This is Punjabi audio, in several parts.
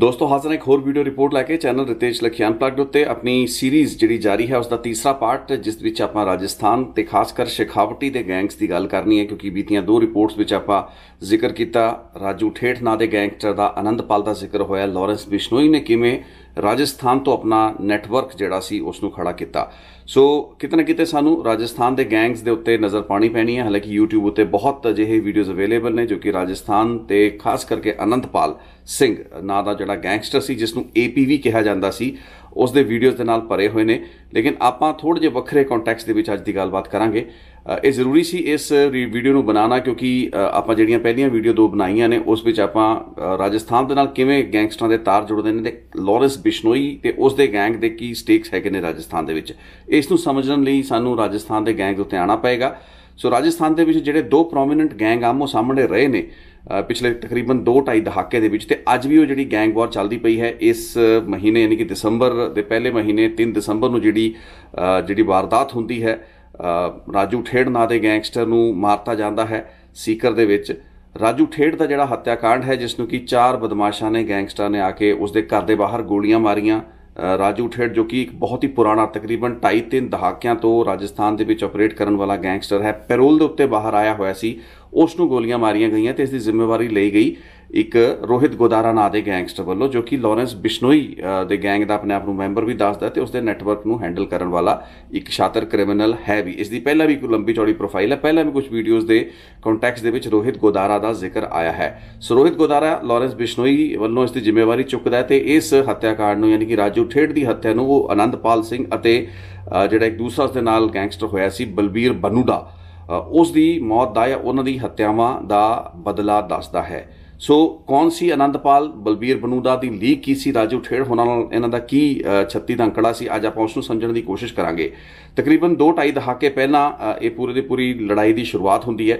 ਦੋਸਤੋ ਹਾਜ਼ਰ ਹਾਂ ਇੱਕ ਹੋਰ ਵੀਡੀਓ ਰਿਪੋਰਟ ਲੈ ਕੇ ਚੈਨਲ ਰਿਤੇਸ਼ ਲਖਿਆਨ ਪਲੱਗਡ ਉੱਤੇ ਆਪਣੀ ਸੀਰੀਜ਼ ਜਿਹੜੀ ਜਾਰੀ ਹੈ ਉਸ ਦਾ ਤੀਸਰਾ ਪਾਰਟ ਜਿਸ ਵਿੱਚ ਆਪਾਂ ਰਾਜਸਥਾਨ ਤੇ ਖਾਸ ਕਰ ਸ਼ੇਖਾਵਟੀ ਦੇ ਗੈਂਗਸ ਦੀ ਗੱਲ ਕਰਨੀ ਹੈ ਕਿਉਂਕਿ ਬੀਤੀਆਂ ਦੋ ਰਿਪੋਰਟਸ ਵਿੱਚ ਆਪਾਂ ਜ਼ਿਕਰ ਕੀਤਾ ਰਾਜੂ ਠੇਠ ਨਾਂ ਦੇ ਗੈਂਗਸਟਰ ਦਾ ਆਨੰਦਪਾਲ ਦਾ ਜ਼ਿਕਰ ਹੋਇਆ ਲਾਰੈਂਸ ਬਿਸ਼ਨੋਈ ਨੇ ਕਿਵੇਂ ਰਾਜਸਥਾਨ ਤੋਂ ਆਪਣਾ ਨੈਟਵਰਕ ਜਿਹੜਾ ਸੀ ਉਸ ਨੂੰ ਖੜਾ ਕੀਤਾ ਸੋ ਕਿਤਨਾ ਕਿਤੇ ਸਾਨੂੰ ਰਾਜਸਥਾਨ ਦੇ ਗੈਂਗਸ ਦੇ ਉੱਤੇ ਨਜ਼ਰ ਪਾਣੀ ਪੈਣੀ ਹੈ ਹਾਲਾਂਕਿ YouTube ਉੱਤੇ ਬਹੁਤ ਅਜਿਹੇ ਵੀਡੀਓਜ਼ ਅਵੇਲੇਬਲ ਨੇ ਜੋ ਕਿ ਰਾਜਸਥਾਨ ਤੇ ਖਾਸ ਕਰਕੇ ਆਨੰਦਪਾਲ ਸਿੰਘ ਨਾਂ ਦਾ ਜਿਹੜਾ ਗੈਂਗਸਟਰ ਸੀ ਜਿਸ ਨੂੰ ਏਪੀਵੀ ਕਿਹਾ ਜਾਂਦਾ ਸੀ ਉਸ ਦੇ ਵੀਡੀਓਜ਼ ਦੇ ਨਾਲ ਭਰੇ ਹੋਏ ਨੇ ਲੇਕਿਨ ਆਪਾਂ ਥੋੜੇ ਜਿਹਾ ਵੱਖਰੇ ਕੰਟੈਕਸਟ ਦੇ ਵਿੱਚ ਅੱਜ ਦੀ ਗੱਲਬਾਤ ਕਰਾਂਗੇ ਇਹ ਜ਼ਰੂਰੀ ਸੀ ਇਸ ਵੀਡੀਓ ਨੂੰ ਬਣਾਉਣਾ ਕਿਉਂਕਿ ਆਪਾਂ ਜਿਹੜੀਆਂ ਪਹਿਲੀਆਂ ਵੀਡੀਓ ਦੋ ਬਣਾਈਆਂ ਨੇ ਉਸ ਵਿੱਚ ਆਪਾਂ ਰਾਜਸਥਾਨ ਦੇ ਨਾਲ ਕਿਵੇਂ ਗੈਂਗਸਟਰਾਂ ਦੇ ਤਾਰ ਜੁੜਦੇ ਨੇ ਤੇ ਲੋਰੈਂਸ ਬਿਸ਼ਨੋਈ ਤੇ ਉਸ ਦੇ ਗੈਂਗ ਦੇ ਕੀ ਸਟੇਕਸ ਹੈਗੇ ਨੇ ਰਾਜਸਥਾਨ ਦੇ ਵਿੱਚ ਇਸ ਨੂੰ ਸਮਝਣ ਲਈ ਸਾਨੂੰ ਰਾਜਸਥਾਨ ਦੇ ਗੈਂਗ ਉੱਤੇ ਆਣਾ ਪਏਗਾ ਸੋ ਰਾਜਸਥਾਨ ਦੇ ਵਿੱਚ ਜਿਹੜੇ ਦੋ ਪ੍ਰੋਮਿਨੈਂਟ ਗੈਂਗ ਆਮੋ ਸਾਹਮਣੇ ਰਹੇ ਨੇ ਪਿਛਲੇ ਤਕਰੀਬਨ 2 ਢਾਈ ਦਹਾਕੇ ਦੇ ਵਿੱਚ ਤੇ ਅੱਜ ਵੀ ਉਹ ਜਿਹੜੀ ਗੈਂਗ ਵਾਰ ਚੱਲਦੀ ਪਈ ਹੈ ਇਸ ਮਹੀਨੇ ਯਾਨੀ ਕਿ ਦਸੰਬਰ ਦੇ ਪਹਿਲੇ ਮਹੀਨੇ 3 ਦਸੰਬਰ ਨੂੰ ਜਿਹੜੀ ਜਿਹੜੀ ਵਾਰਦਾਤ ਹੁੰਦੀ ਹੈ ਰਾਜੂ ਠੇੜ ਨਾਂ ਦੇ ਗੈਂਗਸਟਰ ਨੂੰ ਮਾਰਤਾ ਜਾਂਦਾ ਹੈ ਸੀਕਰ ਦੇ ਵਿੱਚ ਰਾਜੂ ਠੇੜ ਦਾ ਜਿਹੜਾ ਹੱਤਿਆਕਾਂਡ ਹੈ ਜਿਸ ਨੂੰ ਕਿ ਚਾਰ ਬਦਮਾਸ਼ਾਂ ਨੇ ਗੈਂਗਸਟਰਾਂ ਨੇ ਆ ਕੇ ਉਸ ਦੇ ਘਰ ਦੇ ਬਾਹਰ ਗੋਲੀਆਂ ਮਾਰੀਆਂ ਰਾਜੂ ਠੇੜ ਜੋ ਕਿ ਇੱਕ ਬਹੁਤ ਹੀ ਪੁਰਾਣਾ ਤਕਰੀਬਨ 2.5-3 ਦਹਾਕਿਆਂ ਤੋਂ ਰਾਜਸਥਾਨ ਦੇ ਵਿੱਚ ਆਪਰੇਟ ਕਰਨ ਵਾਲਾ ਗੈਂਗਸਟਰ ਹੈ ਪੈਰੋਲ ਦੇ ਉੱਤੇ ਬਾਹਰ ਆਇਆ ਹੋਇਆ ਸੀ ਉਸ ਨੂੰ ਗੋਲੀਆਂ ਮਾਰੀਆਂ ਗਈਆਂ ਤੇ ਇਸ ਦੀ ਜ਼ਿੰਮੇਵਾਰੀ ਲਈ ਗਈ ਇੱਕ ਰੋਹਿਤ ਗੋਦਾਰਾ ਨਾਂ ਦੇ ਗੈਂਗਸਟਰ ਵੱਲੋਂ ਜੋ ਕਿ ਲਾਰੈਂਸ ਬਿਸ਼ਨੋਈ ਦੇ ਗੈਂਗ ਦਾ ਆਪਣੇ ਆਪ ਨੂੰ ਮੈਂਬਰ ਵੀ ਦੱਸਦਾ ਤੇ ਉਸਦੇ ਨੈਟਵਰਕ ਨੂੰ ਹੈਂਡਲ ਕਰਨ ਵਾਲਾ ਇੱਕ ਸ਼ਾਤਰ ਕ੍ਰਿਮੀਨਲ ਹੈ ਵੀ ਇਸ ਦੀ ਪਹਿਲਾਂ ਵੀ ਕੋਈ ਲੰਬੀ ਚੌੜੀ ਪ੍ਰੋਫਾਈਲ ਹੈ ਪਹਿਲਾਂ ਵੀ ਕੁਝ ਵੀਡੀਓਜ਼ ਦੇ ਕੰਟੈਕਸ ਦੇ ਵਿੱਚ ਰੋਹਿਤ ਗੋਦਾਰਾ ਦਾ ਜ਼ਿਕਰ ਆਇਆ ਹੈ ਸੋ ਰੋਹਿਤ ਗੋਦਾਰਾ ਲਾਰੈਂਸ ਬਿਸ਼ਨੋਈ ਵੱਲੋਂ ਇਸ ਦੀ ਜ਼ਿੰਮੇਵਾਰੀ ਚੁੱਕਦਾ ਹੈ ਤੇ ਇਸ ਹੱਤਿਆਕਾਂਡ ਨੂੰ ਯਾਨੀ ਕਿ ਰਾਜੂ ਠੇੜ ਦੀ ਹੱਤਿਆ ਨੂੰ ਉਹ ਆਨੰਦਪਾਲ ਸਿੰਘ ਅਤੇ ਜਿਹੜਾ ਇੱਕ ਦੂਸਰਾ ਉਸ ਦੇ ਨਾਲ ਗੈਂਗਸਟਰ ਹੋਇਆ ਸੀ ਬਲਬੀਰ ਬਨੂਡਾ ਉਸ ਦੀ ਮੌਤ ਦਾ ਜਾਂ ਉਹਨਾਂ ਦੀ ਹੱਤਿਆਵਾਂ ਦਾ ਬਦਲਾ ਦੱਸਦਾ ਹੈ ਸੋ ਕੌਣ ਸੀ ਆਨੰਦਪਾਲ ਬਲਬੀਰ ਬਨੂਦਾ ਦੀ ਲੀਕ ਕੀ ਸੀ ਰਾਜੂ ਠੇੜ ਹੋਣਾ ਨਾਲ ਇਹਨਾਂ ਦਾ ਕੀ ਛੱਤੀ ਦਾ ਅੰਕੜਾ ਸੀ ਅੱਜ ਆਪਾਂ ਉਸ ਨੂੰ ਸਮਝਣ ਦੀ ਕੋਸ਼ਿਸ਼ ਕਰਾਂਗੇ ਤਕਰੀਬਨ 2.5 ਦਹਾਕੇ ਪਹਿਲਾਂ ਇਹ ਪੂਰੇ ਦੀ ਪੂਰੀ ਲੜਾਈ ਦੀ ਸ਼ੁਰੂਆਤ ਹੁੰਦੀ ਹੈ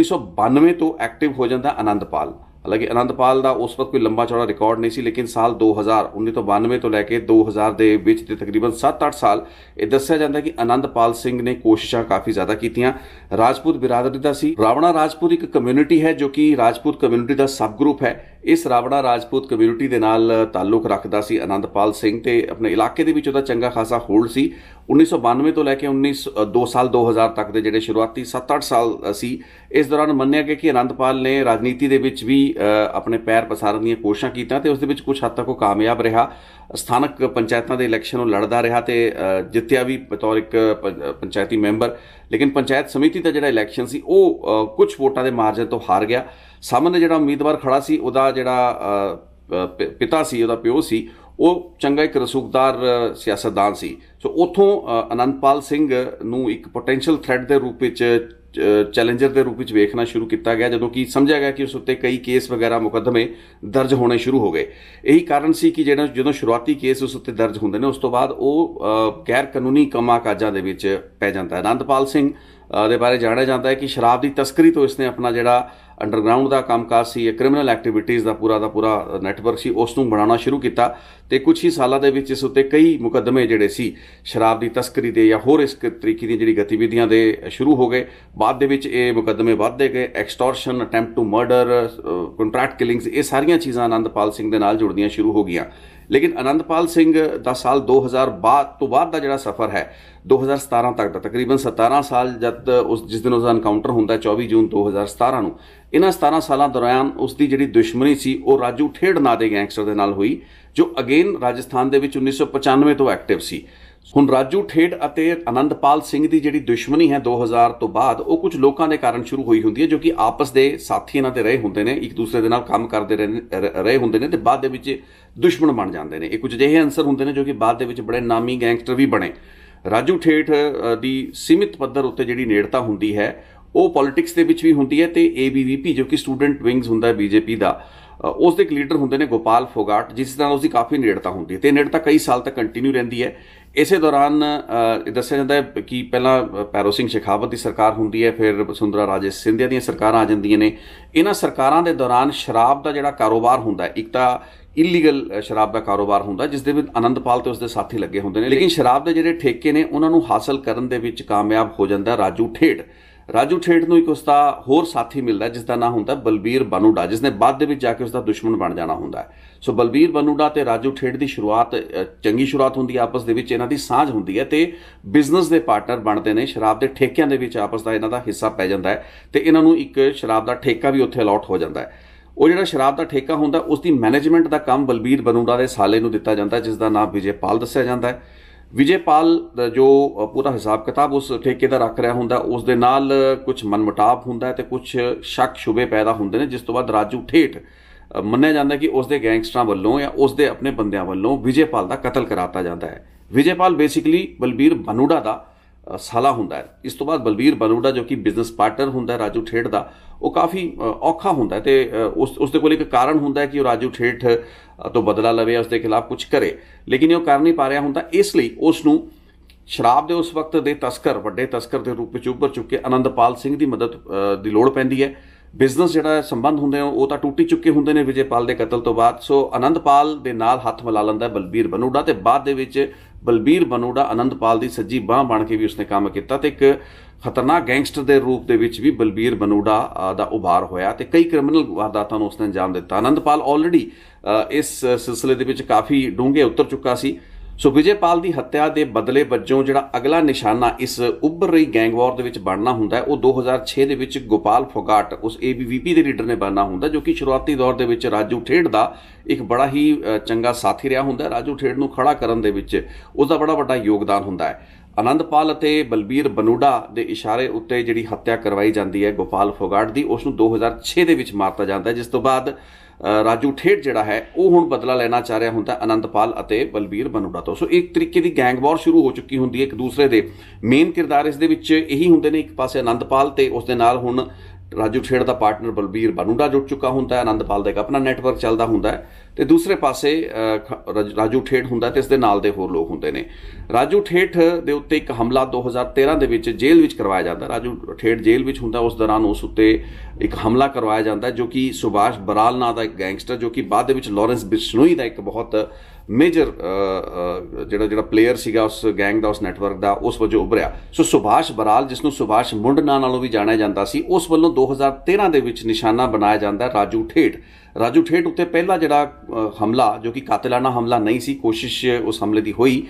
1992 ਤੋਂ ਐਕਟਿਵ ਹੋ ਜਾਂਦਾ ਆਨੰਦਪਾਲ ਹਾਲਾਂਕਿ ਅਨੰਦਪਾਲ ਦਾ ਉਸ ਵਕਤ ਕੋਈ ਲੰਬਾ ਚੌੜਾ ਰਿਕਾਰਡ ਨਹੀਂ ਸੀ ਲੇਕਿਨ ਸਾਲ 2000 1992 ਤੋਂ ਲੈ ਕੇ 2000 ਦੇ ਵਿੱਚ ਤੇ ਤਕਰੀਬਨ 7-8 ਸਾਲ ਇਹ ਦੱਸਿਆ ਜਾਂਦਾ ਕਿ ਅਨੰਦਪਾਲ ਸਿੰਘ ਨੇ ਕੋਸ਼ਿਸ਼ਾਂ ਕਾਫੀ ਜ਼ਿਆਦਾ ਕੀਤੀਆਂ ਰਾਜਪੂਤ ਬਿਰਾਦਰੀ ਦਾ ਸੀ ਰਾਵਣਾ ਰਾਜਪੂਤ ਇੱਕ ਕਮਿਊਨਿਟੀ ਹੈ ਜੋ ਕਿ ਰਾਜਪੂਤ ਕਮਿਊਨਿਟੀ ਦਾ ਸਬ ਗਰੁੱਪ ਹੈ ਇਸ ਰਾਵੜਾ ਰਾਜਪੂਤ ਕਮਿਊਨਿਟੀ ਦੇ ਨਾਲ ਤਾਲੁਕ ਰੱਖਦਾ ਸੀ ਆਨੰਦਪਾਲ ਸਿੰਘ ਤੇ ਆਪਣੇ ਇਲਾਕੇ ਦੇ ਵਿੱਚ ਉਹਦਾ ਚੰਗਾ ਖਾਸਾ ਹੋਲਡ ਸੀ 1992 ਤੋਂ ਲੈ ਕੇ 19 2 ਸਾਲ 2000 ਤੱਕ ਦੇ ਜਿਹੜੇ ਸ਼ੁਰੂਆਤੀ 7-8 ਸਾਲ ਸੀ ਇਸ ਦੌਰਾਨ ਮੰਨਿਆ ਗਿਆ ਕਿ ਆਨੰਦਪਾਲ ਨੇ ਰਾਜਨੀਤੀ ਦੇ ਵਿੱਚ ਵੀ ਆਪਣੇ ਪੈਰ ਪਸਾਰਨ ਦੀਆਂ ਕੋਸ਼ਿਸ਼ਾਂ ਕੀਤੀਆਂ ਤੇ ਉਸ ਦੇ ਵਿੱਚ ਕੁਝ ਹੱਦ ਤੱਕ ਉਹ ਕਾਮਯਾਬ ਰਿਹਾ ਸਥਾਨਕ ਪੰਚਾਇਤਾਂ ਦੇ ਇਲੈਕਸ਼ਨ ਨੂੰ ਲੜਦਾ ਰਿਹਾ ਤੇ ਜਿੱਤਿਆ ਵੀ ਬਤੌਰ ਇੱਕ ਪੰਚਾਇਤੀ ਮੈਂਬਰ ਲੇਕਿਨ ਪੰਚਾਇਤ ਸਮਿਤੀ ਦਾ ਜਿਹੜਾ ਇਲੈਕਸ਼ਨ ਸੀ ਉਹ ਕੁਝ ਵੋਟਾਂ ਦੇ ਮਾਰਜਨ ਤੋਂ ਹਾਰ ਗਿਆ ਸਾਹਮਣੇ ਜਿਹੜਾ ਉਮੀਦਵਾਰ ਖੜਾ ਸੀ ਉਹਦਾ ਜਿਹੜਾ ਪਿਤਾ ਸੀ ਉਹਦਾ ਪਿਓ ਸੀ ਉਹ ਚੰਗਾ ਇੱਕ ਰਸੂਖਦਾਰ ਸਿਆਸਤਦਾਨ ਸੀ ਸੋ ਉਥੋਂ ਅਨੰਦਪਾਲ ਸਿੰਘ ਨੂੰ ਇੱਕ ਪੋਟੈਂਸ਼ੀਅਲ ਥ੍ਰੈਟ ਦੇ ਰੂਪ ਵਿੱਚ ਚੈਲੰਜਰ ਦੇ ਰੂਪ ਵਿੱਚ ਵੇਖਣਾ ਸ਼ੁਰੂ ਕੀਤਾ ਗਿਆ ਜਦੋਂ ਕਿ ਸਮਝਿਆ ਗਿਆ ਕਿ ਉਸ ਉੱਤੇ ਕਈ ਕੇਸ ਵਗੈਰਾ ਮੁਕੱਦਮੇ ਦਰਜ ਹੋਣੇ ਸ਼ੁਰੂ ਹੋ ਗਏ ਇਹੀ ਕਾਰਨ ਸੀ ਕਿ ਜਿਹੜਾ ਜਦੋਂ ਸ਼ੁਰੂਆਤੀ ਕੇਸ ਉਸ ਉੱਤੇ ਦਰਜ ਹੁੰਦੇ ਨੇ ਉਸ ਤੋਂ ਬਾਅਦ ਉਹ ਗੈਰ ਕਾਨੂੰਨੀ ਕਮਾ ਕਾਜਾਂ ਦੇ ਵਿੱਚ ਪੈ ਜਾਂਦਾ ਹੈ ਅਨੰਦਪਾਲ ਸਿੰਘ ਦੇ ਬਾਰੇ ਜਾਣਿਆ ਜਾਂਦਾ ਹੈ ਕਿ ਸ਼ਰਾਬ ਦੀ ਤਸਕਰੀ ਤੋਂ ਇਸਨੇ ਆਪਣਾ ਜਿਹੜਾ ਅੰਡਰਗਰਾਉਂਡ ਦਾ ਕੰਮਕਾਜ ਸੀ ਇਹ ਕ੍ਰਿਮੀਨਲ ਐਕਟੀਵਿਟੀਜ਼ ਦਾ ਪੂਰਾ ਦਾ ਪੂਰਾ ਨੈਟਵਰਕ ਸੀ ਉਸ ਨੂੰ ਬਣਾਉਣਾ ਸ਼ੁਰੂ ਕੀਤਾ ਤੇ ਕੁਝ ਹੀ ਸਾਲਾਂ ਦੇ ਵਿੱਚ ਇਸ ਉੱਤੇ ਕਈ ਮੁਕੱਦਮੇ ਜਿਹੜੇ ਸੀ ਸ਼ਰਾਬ ਦੀ ਤਸਕਰੀ ਦੇ ਜਾਂ ਹੋਰ ਇਸ ਤਰੀਕੇ ਦੀ ਜਿਹੜੀ ਗਤੀਵਿਧੀਆਂ ਦੇ ਸ਼ੁਰੂ ਹੋ ਗਏ ਬਾਅਦ ਦੇ ਵਿੱਚ ਇਹ ਮੁਕੱਦਮੇ ਵੱਧਦੇ ਗਏ extortion attempt to murder contract killings ਇਹ ਸਾਰੀਆਂ ਚੀਜ਼ਾਂ ਆਨੰਦਪਾਲ ਸਿੰਘ ਦੇ ਨਾਲ ਜੁੜਦੀਆਂ ਸ਼ੁਰੂ ਹੋ ਗਈਆਂ ਲੇਕਿਨ ਆਨੰਦਪਾਲ ਸਿੰਘ ਦਾ ਸਾਲ ਬਾਅਦ ਤੋਂ ਬਾਅਦ ਦਾ ਜਿਹੜਾ ਸਫ਼ਰ ਹੈ 2017 ਤੱਕ ਦਾ ਤਕਰੀਬਨ 17 ਸਾਲ ਜਦ ਉਸ ਜਿਸ ਦਿਨ ਉਸ ਦਾ ਐਨਕਾਊਂਟਰ ਹੁੰਦਾ 24 ਜੂਨ 2017 ਨੂੰ ਇਹਨਾਂ 17 ਸਾਲਾਂ ਦੌਰਾਨ ਉਸ ਦੀ ਜਿਹੜੀ ਦੁਸ਼ਮਣੀ ਸੀ ਉਹ ਰਾਜੂ ਠੇੜ ਨਾਂ ਦੇ ਗੈਂਗਸਟਰ ਦੇ ਨਾਲ ਹੋਈ ਜੋ ਅਗੇਨ ਰਾਜਸਥਾਨ ਦੇ ਵਿੱਚ 1995 ਤੋਂ ਐਕਟਿਵ ਸੀ ਹੁਣ ਰਾਜੂ ਠੇੜ ਅਤੇ ਅਨੰਦਪਾਲ ਸਿੰਘ ਦੀ ਜਿਹੜੀ ਦੁਸ਼ਮਣੀ ਹੈ 2000 ਤੋਂ ਬਾਅਦ ਉਹ ਕੁਝ ਲੋਕਾਂ ਦੇ ਕਾਰਨ ਸ਼ੁਰੂ ਹੋਈ ਹੁੰਦੀ ਹੈ ਜੋ ਕਿ ਆਪਸ ਦੇ ਸਾਥੀ ਇਹਨਾਂ ਦੇ ਰਹੇ ਹੁੰਦੇ ਨੇ ਇੱਕ ਦੂਸਰੇ ਦੇ ਨਾਲ ਕੰਮ ਕਰਦੇ ਰਹੇ ਹੁੰਦੇ ਨੇ ਤੇ ਬਾਅਦ ਦੇ ਵਿੱਚ ਦੁਸ਼ਮਣ ਬਣ ਜਾਂਦੇ ਨੇ ਇਹ ਕੁਝ ਅਜਿਹੇ ਅਨਸਰ ਹੁੰਦੇ ਨੇ ਜੋ ਕਿ ਬਾਅਦ ਦੇ ਵਿੱਚ ਬੜੇ ਨਾਮੀ ਗੈਂਗਸਟਰ ਵੀ ਬਣੇ ਰਾਜੂ ਠੇਠ ਦੀ ਸੀਮਿਤ ਪੱਧਰ ਉੱਤੇ ਜਿਹੜੀ ਨੇੜਤਾ ਹੁੰਦੀ ਹੈ ਉਹ ਪੋਲਿਟਿਕਸ ਦੇ ਵਿੱਚ ਵੀ ਹੁੰਦੀ ਹੈ ਤੇ ਏਬੀਵੀਪੀ ਜੋ ਕਿ ਸਟੂਡੈਂਟ ਵਿੰਗਸ ਹੁੰਦਾ ਹੈ ਬੀਜੇਪੀ ਦਾ ਉਸ ਦੇ ਇੱਕ ਲੀਡਰ ਹੁੰਦੇ ਨੇ ਗੋਪਾਲ ਫੋਗਾਟ ਜਿਸ ਨਾਲ ਉਸ ਦੀ ਕਾਫੀ ਨੇੜਤਾ ਹੁੰਦੀ ਹੈ ਤੇ ਨੇੜਤਾ ਕਈ ਸਾਲ ਤੱਕ ਕੰਟੀਨਿਊ ਰਹਿੰਦੀ ਹੈ ਇਸੇ ਦੌਰਾਨ ਦੱਸਿਆ ਜਾਂਦਾ ਹੈ ਕਿ ਪਹਿਲਾਂ ਪੈਰੋ ਸਿੰਘ ਸ਼ਖਾਵਤ ਦੀ ਸਰਕਾਰ ਹੁੰਦੀ ਹੈ ਫਿਰ ਸੁੰਦਰਾ ਰਾਜੇ ਸਿੰਧਿਆ ਦੀਆਂ ਸਰਕਾਰਾਂ ਆ ਜਾਂਦੀਆਂ ਨੇ ਇਹਨਾਂ ਸਰਕਾਰਾਂ ਦੇ ਦੌਰਾਨ ਸ਼ਰਾਬ ਦਾ ਜਿਹੜਾ ਕਾਰੋਬਾਰ ਹੁੰਦਾ ਹੈ ਇੱਕ ਤਾਂ ਇਲੀਗਲ ਸ਼ਰਾਬ ਦਾ ਕਾਰੋਬਾਰ ਹੁੰਦਾ ਜਿਸ ਦੇ ਵਿੱਚ ਆਨੰਦਪਾਲ ਤੇ ਉਸਦੇ ਸਾਥੀ ਲੱਗੇ ਹੁੰਦੇ ਨੇ ਲੇਕਿਨ ਸ਼ਰਾਬ ਦੇ ਜਿਹੜੇ ਠੇਕੇ ਨੇ ਉਹਨਾਂ ਨੂੰ ਹਾਸਲ ਕਰਨ ਦੇ ਵਿੱਚ ਕਾਮਯਾਬ ਹੋ ਜਾਂਦਾ ਰਾਜੂ ਠੇੜ ਰਾਜੂ ਠੇੜ ਨੂੰ ਇੱਕ ਉਸਦਾ ਹੋਰ ਸਾਥੀ ਮਿਲਦਾ ਜਿਸ ਦਾ ਨਾਮ ਹੁੰਦਾ ਬਲਬੀਰ ਬਨੂਡਾ ਜਿਸ ਨੇ ਬਾਅਦ ਦੇ ਵਿੱਚ ਜਾ ਕੇ ਉਸਦਾ ਦੁਸ਼ਮਣ ਬਣ ਜਾਣਾ ਹੁੰਦਾ ਸੋ ਬਲਬੀਰ ਬਨੂਡਾ ਤੇ ਰਾਜੂ ਠੇੜ ਦੀ ਸ਼ੁਰੂਆਤ ਚੰਗੀ ਸ਼ੁਰੂਆਤ ਹੁੰਦੀ ਆ ਆਪਸ ਦੇ ਵਿੱਚ ਇਹਨਾਂ ਦੀ ਸਾਂਝ ਹੁੰਦੀ ਹੈ ਤੇ ਬਿਜ਼ਨਸ ਦੇ ਪਾਰਟਨਰ ਬਣਦੇ ਨੇ ਸ਼ਰਾਬ ਦੇ ਠੇਕਿਆਂ ਦੇ ਵਿੱਚ ਆਪਸ ਦਾ ਇਹਨਾਂ ਦਾ ਹਿੱਸਾ ਪੈ ਜਾਂਦਾ ਹੈ ਤੇ ਇਹਨਾਂ ਨੂੰ ਇੱਕ ਸ਼ਰਾਬ ਦਾ ਠੇਕਾ ਵੀ ਉੱਥੇ ਅਲਾਟ ਹੋ ਜਾਂਦਾ ਹੈ ਉਹ ਜਿਹੜਾ ਸ਼ਰਾਬ ਦਾ ਠੇਕਾ ਹੁੰਦਾ ਉਸ ਦੀ ਮੈਨੇਜਮੈਂਟ ਦਾ ਕੰਮ ਬਲਬੀਰ ਬਨੂੜਾ ਦੇ ਸਾਲੇ ਨੂੰ ਦਿੱਤਾ ਜਾਂਦਾ ਜਿਸ ਦਾ ਨਾਮ ਵਿਜੇਪਾਲ ਦੱਸਿਆ ਜਾਂਦਾ ਹੈ ਵਿਜੇਪਾਲ ਜੋ ਪੂਰਾ ਹਿਸਾਬ ਕਿਤਾਬ ਉਸ ਠੇਕੇ ਦਾ ਰੱਖ ਰਿਹਾ ਹੁੰਦਾ ਉਸ ਦੇ ਨਾਲ ਕੁਝ ਮਨਮਟਾਪ ਹੁੰਦਾ ਤੇ ਕੁਝ ਸ਼ੱਕ ਸ਼ੁਬੇ ਪੈਦਾ ਹੁੰਦੇ ਨੇ ਜਿਸ ਤੋਂ ਬਾਅਦ ਰਾਜੂ ਠੇਠ ਮੰਨਿਆ ਜਾਂਦਾ ਕਿ ਉਸ ਦੇ ਗੈਂਗਸਟਰਾਂ ਵੱਲੋਂ ਜਾਂ ਉਸ ਦੇ ਆਪਣੇ ਬੰਦਿਆਂ ਵੱਲੋਂ ਵਿਜੇਪਾਲ ਦਾ ਕਤਲ ਕਰਾਤਾ ਜਾਂਦਾ ਹੈ ਵਿਜੇਪਾਲ ਬੇਸਿਕਲੀ ਬਲਬੀਰ ਬਨੂੜਾ ਦਾ ਸਾਲਾ ਹੁੰਦਾ ਹੈ ਇਸ ਤੋਂ ਬਾਅਦ ਬਲਬੀਰ ਬਨੂੜਾ ਜੋ ਕਿ ਬਿਜ਼ਨਸ ਪਾਰਟਨਰ ਹੁੰਦਾ ਰਾਜੂ ਠੇਠ ਦਾ ਉਹ ਕਾਫੀ ਔਖਾ ਹੁੰਦਾ ਤੇ ਉਸ ਉਸ ਦੇ ਕੋਲ ਇੱਕ ਕਾਰਨ ਹੁੰਦਾ ਕਿ ਉਹ ਰਾਜੂ ਠੇਠ ਤੋਂ ਬਦਲਾ ਲਵੇ ਉਸ ਦੇ ਖਿਲਾਫ ਕੁਝ ਕਰੇ ਲੇਕਿਨ ਉਹ ਕਰ ਨਹੀਂ ਪਾ ਰਿਹਾ ਹੁੰਦਾ ਇਸ ਲਈ ਉਸ ਨੂੰ ਸ਼ਰਾਬ ਦੇ ਉਸ ਵਕਤ ਦੇ ਤਸਕਰ ਵੱਡੇ ਤਸਕਰ ਦੇ ਰੂਪ ਵਿੱਚ ਉੱਭਰ ਚੁੱਕੇ ਆਨੰਦਪਾਲ ਸਿੰਘ ਦੀ ਮਦਦ ਦੀ ਲੋੜ ਪੈਂਦੀ ਹੈ ਬਿਜ਼ਨਸ ਜਿਹੜਾ ਸੰਬੰਧ ਹੁੰਦੇ ਆ ਉਹ ਤਾਂ ਟੁੱਟੀ ਚੁੱਕੇ ਹੁੰਦੇ ਨੇ ਵਿਜੇਪਾਲ ਦੇ ਕਤਲ ਤੋਂ ਬਾਅਦ ਸੋ ਆਨੰਦਪਾਲ ਦੇ ਨਾਲ ਹੱਥ ਮਿਲਾ ਲੈਂਦਾ ਬਲਬੀਰ ਬਨੂੜਾ ਤੇ ਬਾਅਦ ਦੇ ਵਿੱਚ ਬਲਬੀਰ ਬਨੂੜਾ ਆਨੰਦਪਾਲ ਦੀ ਸੱਜੀ ਬਾਹ ਬਣ ਕੇ ਵੀ ਉਸਨੇ ਕੰਮ ਕੀਤਾ ਤੇ ਇੱਕ ਖਤਰਨਾਕ ਗੈਂਗਸਟਰ ਦੇ ਰੂਪ ਦੇ ਵਿੱਚ ਵੀ ਬਲਬੀਰ ਬਨੂੜਾ ਦਾ ਉਭਾਰ ਹੋਇਆ ਤੇ ਕਈ ਕ੍ਰਿਮੀਨਲ ਵਾਰਦਾਤਾਂ ਨੂੰ ਉਸਨੇ ਅੰਜਾਮ ਦਿੱਤਾ ਆਨੰਦਪਾਲ ਆਲਰੇਡੀ ਇਸ ਸਿਲਸਿਲੇ ਦੇ ਵਿੱਚ ਕਾਫੀ ਡੂੰਘੇ ਉਤਰ ਚੁੱਕਾ ਸੀ ਸੋ ਵਿਜੇਪਾਲ ਦੀ ਹੱਤਿਆ ਦੇ ਬਦਲੇ ਵੱਜੋਂ ਜਿਹੜਾ ਅਗਲਾ ਨਿਸ਼ਾਨਾ ਇਸ ਉੱਭਰ ਰਹੀ ਗੈਂਗਵਾਰ ਦੇ ਵਿੱਚ ਬਣਨਾ ਹੁੰਦਾ ਹੈ ਉਹ 2006 ਦੇ ਵਿੱਚ ਗੋਪਾਲ ਫੋਗਾਟ ਉਸ ਏਬੀਵੀਪੀ ਦੇ ਲੀਡਰ ਨੇ ਬਣਨਾ ਹੁੰਦਾ ਜੋ ਕਿ ਸ਼ੁਰੂਆਤੀ ਦੌਰ ਦੇ ਵਿੱਚ ਰਾਜੂ ਠੇੜ ਦਾ ਇੱਕ ਬੜਾ ਹੀ ਚੰਗਾ ਸਾਥੀ ਰਿਹਾ ਹੁੰਦਾ ਰਾਜੂ ਠੇੜ ਨੂੰ ਖੜਾ ਕਰਨ ਦੇ ਵਿੱਚ ਉਸ ਦਾ ਬੜਾ ਵੱਡਾ ਯੋਗਦਾਨ ਹੁੰਦਾ ਹੈ ਅਨੰਦਪਾਲ ਅਤੇ ਬਲਬੀਰ ਬਨੂੜਾ ਦੇ ਇਸ਼ਾਰੇ ਉੱਤੇ ਜਿਹੜੀ ਹੱਤਿਆ ਕਰਵਾਈ ਜਾਂਦੀ ਹੈ ਗੋਪਾਲ ਫੋਗਾਟ ਦੀ ਉਸ ਨੂੰ 2006 ਦੇ ਵਿੱਚ ਮਾਰਤਾ ਜਾਂਦਾ ਹੈ ਜਿਸ ਤੋਂ ਬਾਅਦ ਰਾਜੂ ਠੇਠ ਜਿਹੜਾ ਹੈ ਉਹ ਹੁਣ ਬਦਲਾ ਲੈਣਾ ਚਾਹ ਰਿਹਾ ਹੁੰਦਾ ਅਨੰਦਪਾਲ ਅਤੇ ਬਲਬੀਰ ਬਨੂੜਾ ਤੋਂ ਸੋ ਇੱਕ ਤਰੀਕੇ ਦੀ ਗੈਂਗ ਵਾਰ ਸ਼ੁਰੂ ਹੋ ਚੁੱਕੀ ਹੁੰਦੀ ਹੈ ਇੱਕ ਦੂਸਰੇ ਦੇ ਮੇਨ ਕਿਰਦਾਰ ਇਸ ਦੇ ਵਿੱਚ ਇਹੀ ਹੁੰਦੇ ਨੇ ਇੱਕ ਪਾਸੇ ਅਨੰਦਪਾਲ ਤੇ ਉਸ ਦੇ ਨਾਲ ਹੁਣ ਰਾਜੂ ਖੇੜ ਦਾ ਪਾਰਟਨਰ ਬਲਬੀਰ ਬਨੂੜਾ ਜੁੜ ਚੁੱਕਾ ਹੁੰਦਾ ਹੈ ਆਨੰਦਪਾਲ ਦਾ ਇੱਕ ਆਪਣਾ ਨੈਟਵਰਕ ਚੱਲਦਾ ਹੁੰਦਾ ਹੈ ਤੇ ਦੂਸਰੇ ਪਾਸੇ ਰਾਜੂ ਠੇਠ ਹੁੰਦਾ ਤੇ ਇਸ ਦੇ ਨਾਲ ਦੇ ਹੋਰ ਲੋਕ ਹੁੰਦੇ ਨੇ ਰਾਜੂ ਠੇਠ ਦੇ ਉੱਤੇ ਇੱਕ ਹਮਲਾ 2013 ਦੇ ਵਿੱਚ ਜੇਲ੍ਹ ਵਿੱਚ ਕਰਵਾਇਆ ਜਾਂਦਾ ਰਾਜੂ ਠੇਠ ਜੇਲ੍ਹ ਵਿੱਚ ਹੁੰਦਾ ਉਸ ਦੌਰਾਨ ਉਸ ਉੱਤੇ ਇੱਕ ਹਮਲਾ ਕਰਵਾਇਆ ਜਾਂਦਾ ਜੋ ਕਿ ਸੁਭਾਸ਼ ਬਰਾਲ ਨਾਂ ਦਾ ਇੱਕ ਗੈਂਗਸਟਰ ਜੋ ਕਿ ਬਾਅਦ ਦੇ ਵਿੱਚ ਲਾਰੈਂਸ ਬਿਸ਼ਨੋਈ ਦਾ ਇੱਕ ਬਹੁਤ ਮੇਜਰ ਜਿਹੜਾ ਜਿਹੜਾ ਪਲੇਅਰ ਸੀਗਾ ਉਸ ਗੈਂਗ ਦਾ ਉਸ ਨੈਟਵਰਕ ਦਾ ਉਸ ਵਜੋਂ ਉਭਰਿਆ ਸੋ ਸੁਭਾਸ਼ ਬਰਾਲ ਜਿਸ ਨੂੰ ਸੁਭਾਸ਼ ਮੁੰਡ ਨਾਂ ਨਾਲੋਂ ਵੀ ਜਾਣਿਆ ਜਾਂਦਾ ਸੀ ਉਸ ਵੱਲੋਂ 2013 ਦੇ ਵਿੱਚ ਨਿਸ਼ਾਨਾ ਬਣਾਇਆ ਜਾਂਦਾ ਰਾਜੂ ਠੇਠ ਰਾਜੂ ਠੇਠ ਉੱਤੇ ਪਹਿਲਾ ਜਿਹੜਾ ਹਮਲਾ ਜੋ ਕਿ ਕਾਤਲਾਨਾ ਹਮਲਾ ਨਹੀਂ ਸੀ ਕੋਸ਼ਿਸ਼ ਉਸ ਹਮਲੇ ਦੀ ਹੋਈ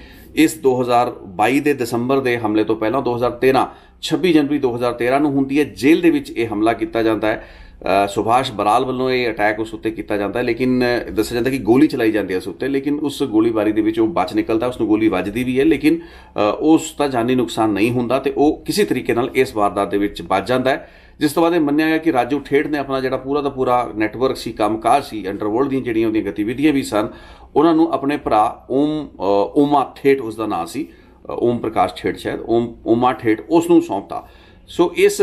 ਇਸ 2022 ਦੇ ਦਸੰਬਰ ਦੇ ਹਮਲੇ ਤੋਂ ਪਹਿਲਾਂ 2013 26 ਜਨਵਰੀ 2013 ਨੂੰ ਹੁੰਦੀ ਹੈ ਜੇਲ੍ਹ ਦੇ ਵਿੱਚ ਇਹ ਹਮਲਾ ਕੀਤਾ ਜਾਂਦਾ ਹੈ ਸੁਭਾਸ਼ ਬਰਾਲ ਵੱਲੋਂ ਇਹ ਅਟੈਕ ਉਸ ਉੱਤੇ ਕੀਤਾ ਜਾਂਦਾ ਹੈ ਲੇਕਿਨ ਦੱਸਿਆ ਜਾਂਦਾ ਕਿ ਗੋਲੀ ਚਲਾਈ ਜਾਂਦੀ ਹੈ ਉਸ ਉੱਤੇ ਲੇਕਿਨ ਉਸ ਗੋਲੀਬਾਰੀ ਦੇ ਵਿੱਚ ਉਹ ਬਚ ਨਿਕਲਦਾ ਉਸ ਨੂੰ ਗੋਲੀ ਵੱਜਦੀ ਵੀ ਹੈ ਲੇਕਿਨ ਉਸ ਦਾ ਜਾਨੀ ਨੁਕਸਾਨ ਨਹੀਂ ਹੁੰਦਾ ਤੇ ਉਹ ਕਿਸੇ ਤਰੀਕੇ ਨਾਲ ਇਸ ਵਾਰਦਾਤ ਦੇ ਵਿੱਚ ਬਚ ਜਾਂਦਾ ਹੈ ਜਿਸ ਤੋਂ ਬਾਅਦ ਇਹ ਮੰਨਿਆ ਗਿਆ ਕਿ ਰਾਜੂ ਠੇੜ ਨੇ ਆਪਣਾ ਜਿਹੜਾ ਪੂਰਾ ਦਾ ਪੂਰਾ ਨੈਟਵਰਕ ਸੀ ਕੰਮਕਾਰ ਸੀ ਅੰਡਰਵਰਲਡ ਦੀਆਂ ਜਿਹੜੀਆਂ ਉਹਦੀਆਂ ਗਤੀਵਿਧੀਆਂ ਵੀ ਸਨ ਉਹਨਾਂ ਨੂੰ ਆਪਣੇ ਭਰਾ ਓਮ ਓਮਾ ਠੇੜ ਉਸ ਦਾ ਨਾਮ ਸੀ ਓਮ ਪ੍ਰਕਾਸ਼ ਠੇੜ ਸ਼ਾਇਦ ਓਮ ਓਮਾ ਠੇੜ ਉਸ ਨੂੰ ਸੌਂਪਤਾ ਸੋ ਇਸ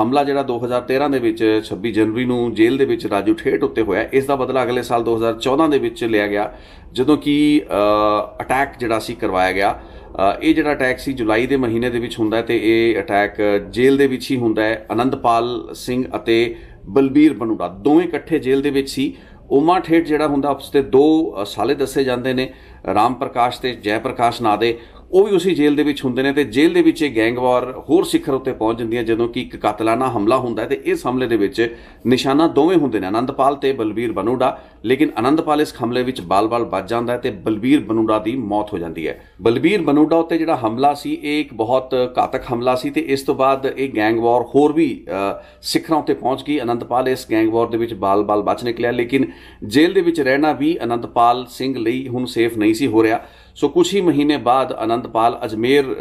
ਹਮਲਾ ਜਿਹੜਾ 2013 ਦੇ ਵਿੱਚ 26 ਜਨਵਰੀ ਨੂੰ ਜੇਲ੍ਹ ਦੇ ਵਿੱਚ ਰਾਜੂ ਠੇਠ ਉੱਤੇ ਹੋਇਆ ਇਸ ਦਾ ਬਦਲਾ ਅਗਲੇ ਸਾਲ 2014 ਦੇ ਵਿੱਚ ਲਿਆ ਗਿਆ ਜਦੋਂ ਕਿ ਅਟੈਕ ਜਿਹੜਾ ਸੀ ਕਰਵਾਇਆ ਗਿਆ ਇਹ ਜਿਹੜਾ ਅਟੈਕ ਸੀ ਜੁਲਾਈ ਦੇ ਮਹੀਨੇ ਦੇ ਵਿੱਚ ਹੁੰਦਾ ਤੇ ਇਹ ਅਟੈਕ ਜੇਲ੍ਹ ਦੇ ਵਿੱਚ ਹੀ ਹੁੰਦਾ ਹੈ ਅਨੰਦਪਾਲ ਸਿੰਘ ਅਤੇ ਬਲਬੀਰ ਬਨੂੜਾ ਦੋਵੇਂ ਇਕੱਠੇ ਜੇਲ੍ਹ ਦੇ ਵਿੱਚ ਸੀ ਉਮਾ ਠੇਠ ਜਿਹੜਾ ਹੁੰਦਾ ਉਸ ਤੇ ਦੋ ਸਾਲੇ ਦੱਸੇ ਜਾਂਦੇ ਨੇ ਰਾਮ ਪ੍ਰਕਾਸ਼ ਤੇ ਜੈ ਪ੍ਰਕਾਸ਼ ਨਾ ਦੇ ਉਹ ਵੀ ਉਸੇ ਜੇਲ੍ਹ ਦੇ ਵਿੱਚ ਹੁੰਦੇ ਨੇ ਤੇ ਜੇਲ੍ਹ ਦੇ ਵਿੱਚ ਇਹ ਗੈਂਗ ਵਾਰ ਹੋਰ ਸਿਖਰ ਉੱਤੇ ਪਹੁੰਚ ਜਾਂਦੀਆਂ ਜਦੋਂ ਕਿ ਇੱਕ ਕਤਲਾਨਾ ਹਮਲਾ ਹੁੰਦਾ ਹੈ ਤੇ ਇਸ ਹਮਲੇ ਦੇ ਵਿੱਚ ਨਿਸ਼ਾਨਾ ਦੋਵੇਂ ਹੁੰਦੇ ਨੇ ਆਨੰਦਪਾਲ ਤੇ ਬਲਬੀਰ ਬਨੂੜਾ ਲੇਕਿਨ ਆਨੰਦਪਾਲ ਇਸ ਹਮਲੇ ਵਿੱਚ ਬਾਲ-ਬਾਲ ਬਚ ਜਾਂਦਾ ਹੈ ਤੇ ਬਲਬੀਰ ਬਨੂੜਾ ਦੀ ਮੌਤ ਹੋ ਜਾਂਦੀ ਹੈ ਬਲਬੀਰ ਬਨੂੜਾ ਉੱਤੇ ਜਿਹੜਾ ਹਮਲਾ ਸੀ ਇਹ ਇੱਕ ਬਹੁਤ ਘਾਤਕ ਹਮਲਾ ਸੀ ਤੇ ਇਸ ਤੋਂ ਬਾਅਦ ਇਹ ਗੈਂਗ ਵਾਰ ਹੋਰ ਵੀ ਸਿਖਰਾਂ ਉੱਤੇ ਪਹੁੰਚ ਗਈ ਆਨੰਦਪਾਲ ਇਸ ਗੈਂਗ ਵਾਰ ਦੇ ਵਿੱਚ ਬਾਲ-ਬਾਲ ਬਚ ਨਿਕਲਿਆ ਲੇਕਿਨ ਜੇਲ੍ਹ ਦੇ ਵਿੱਚ ਰਹਿਣਾ ਵੀ ਆਨੰਦਪਾਲ ਸਿੰਘ ਲਈ ਹੁਣ ਸੇਫ ਨਹੀਂ ਸੀ ਹੋ ਰਿਹਾ ਸੋ ਕੁਝ ਹੀ ਮਹੀਨੇ ਬਾਅਦ ਅਨੰਦਪਾਲ ਅਜਮੇਰ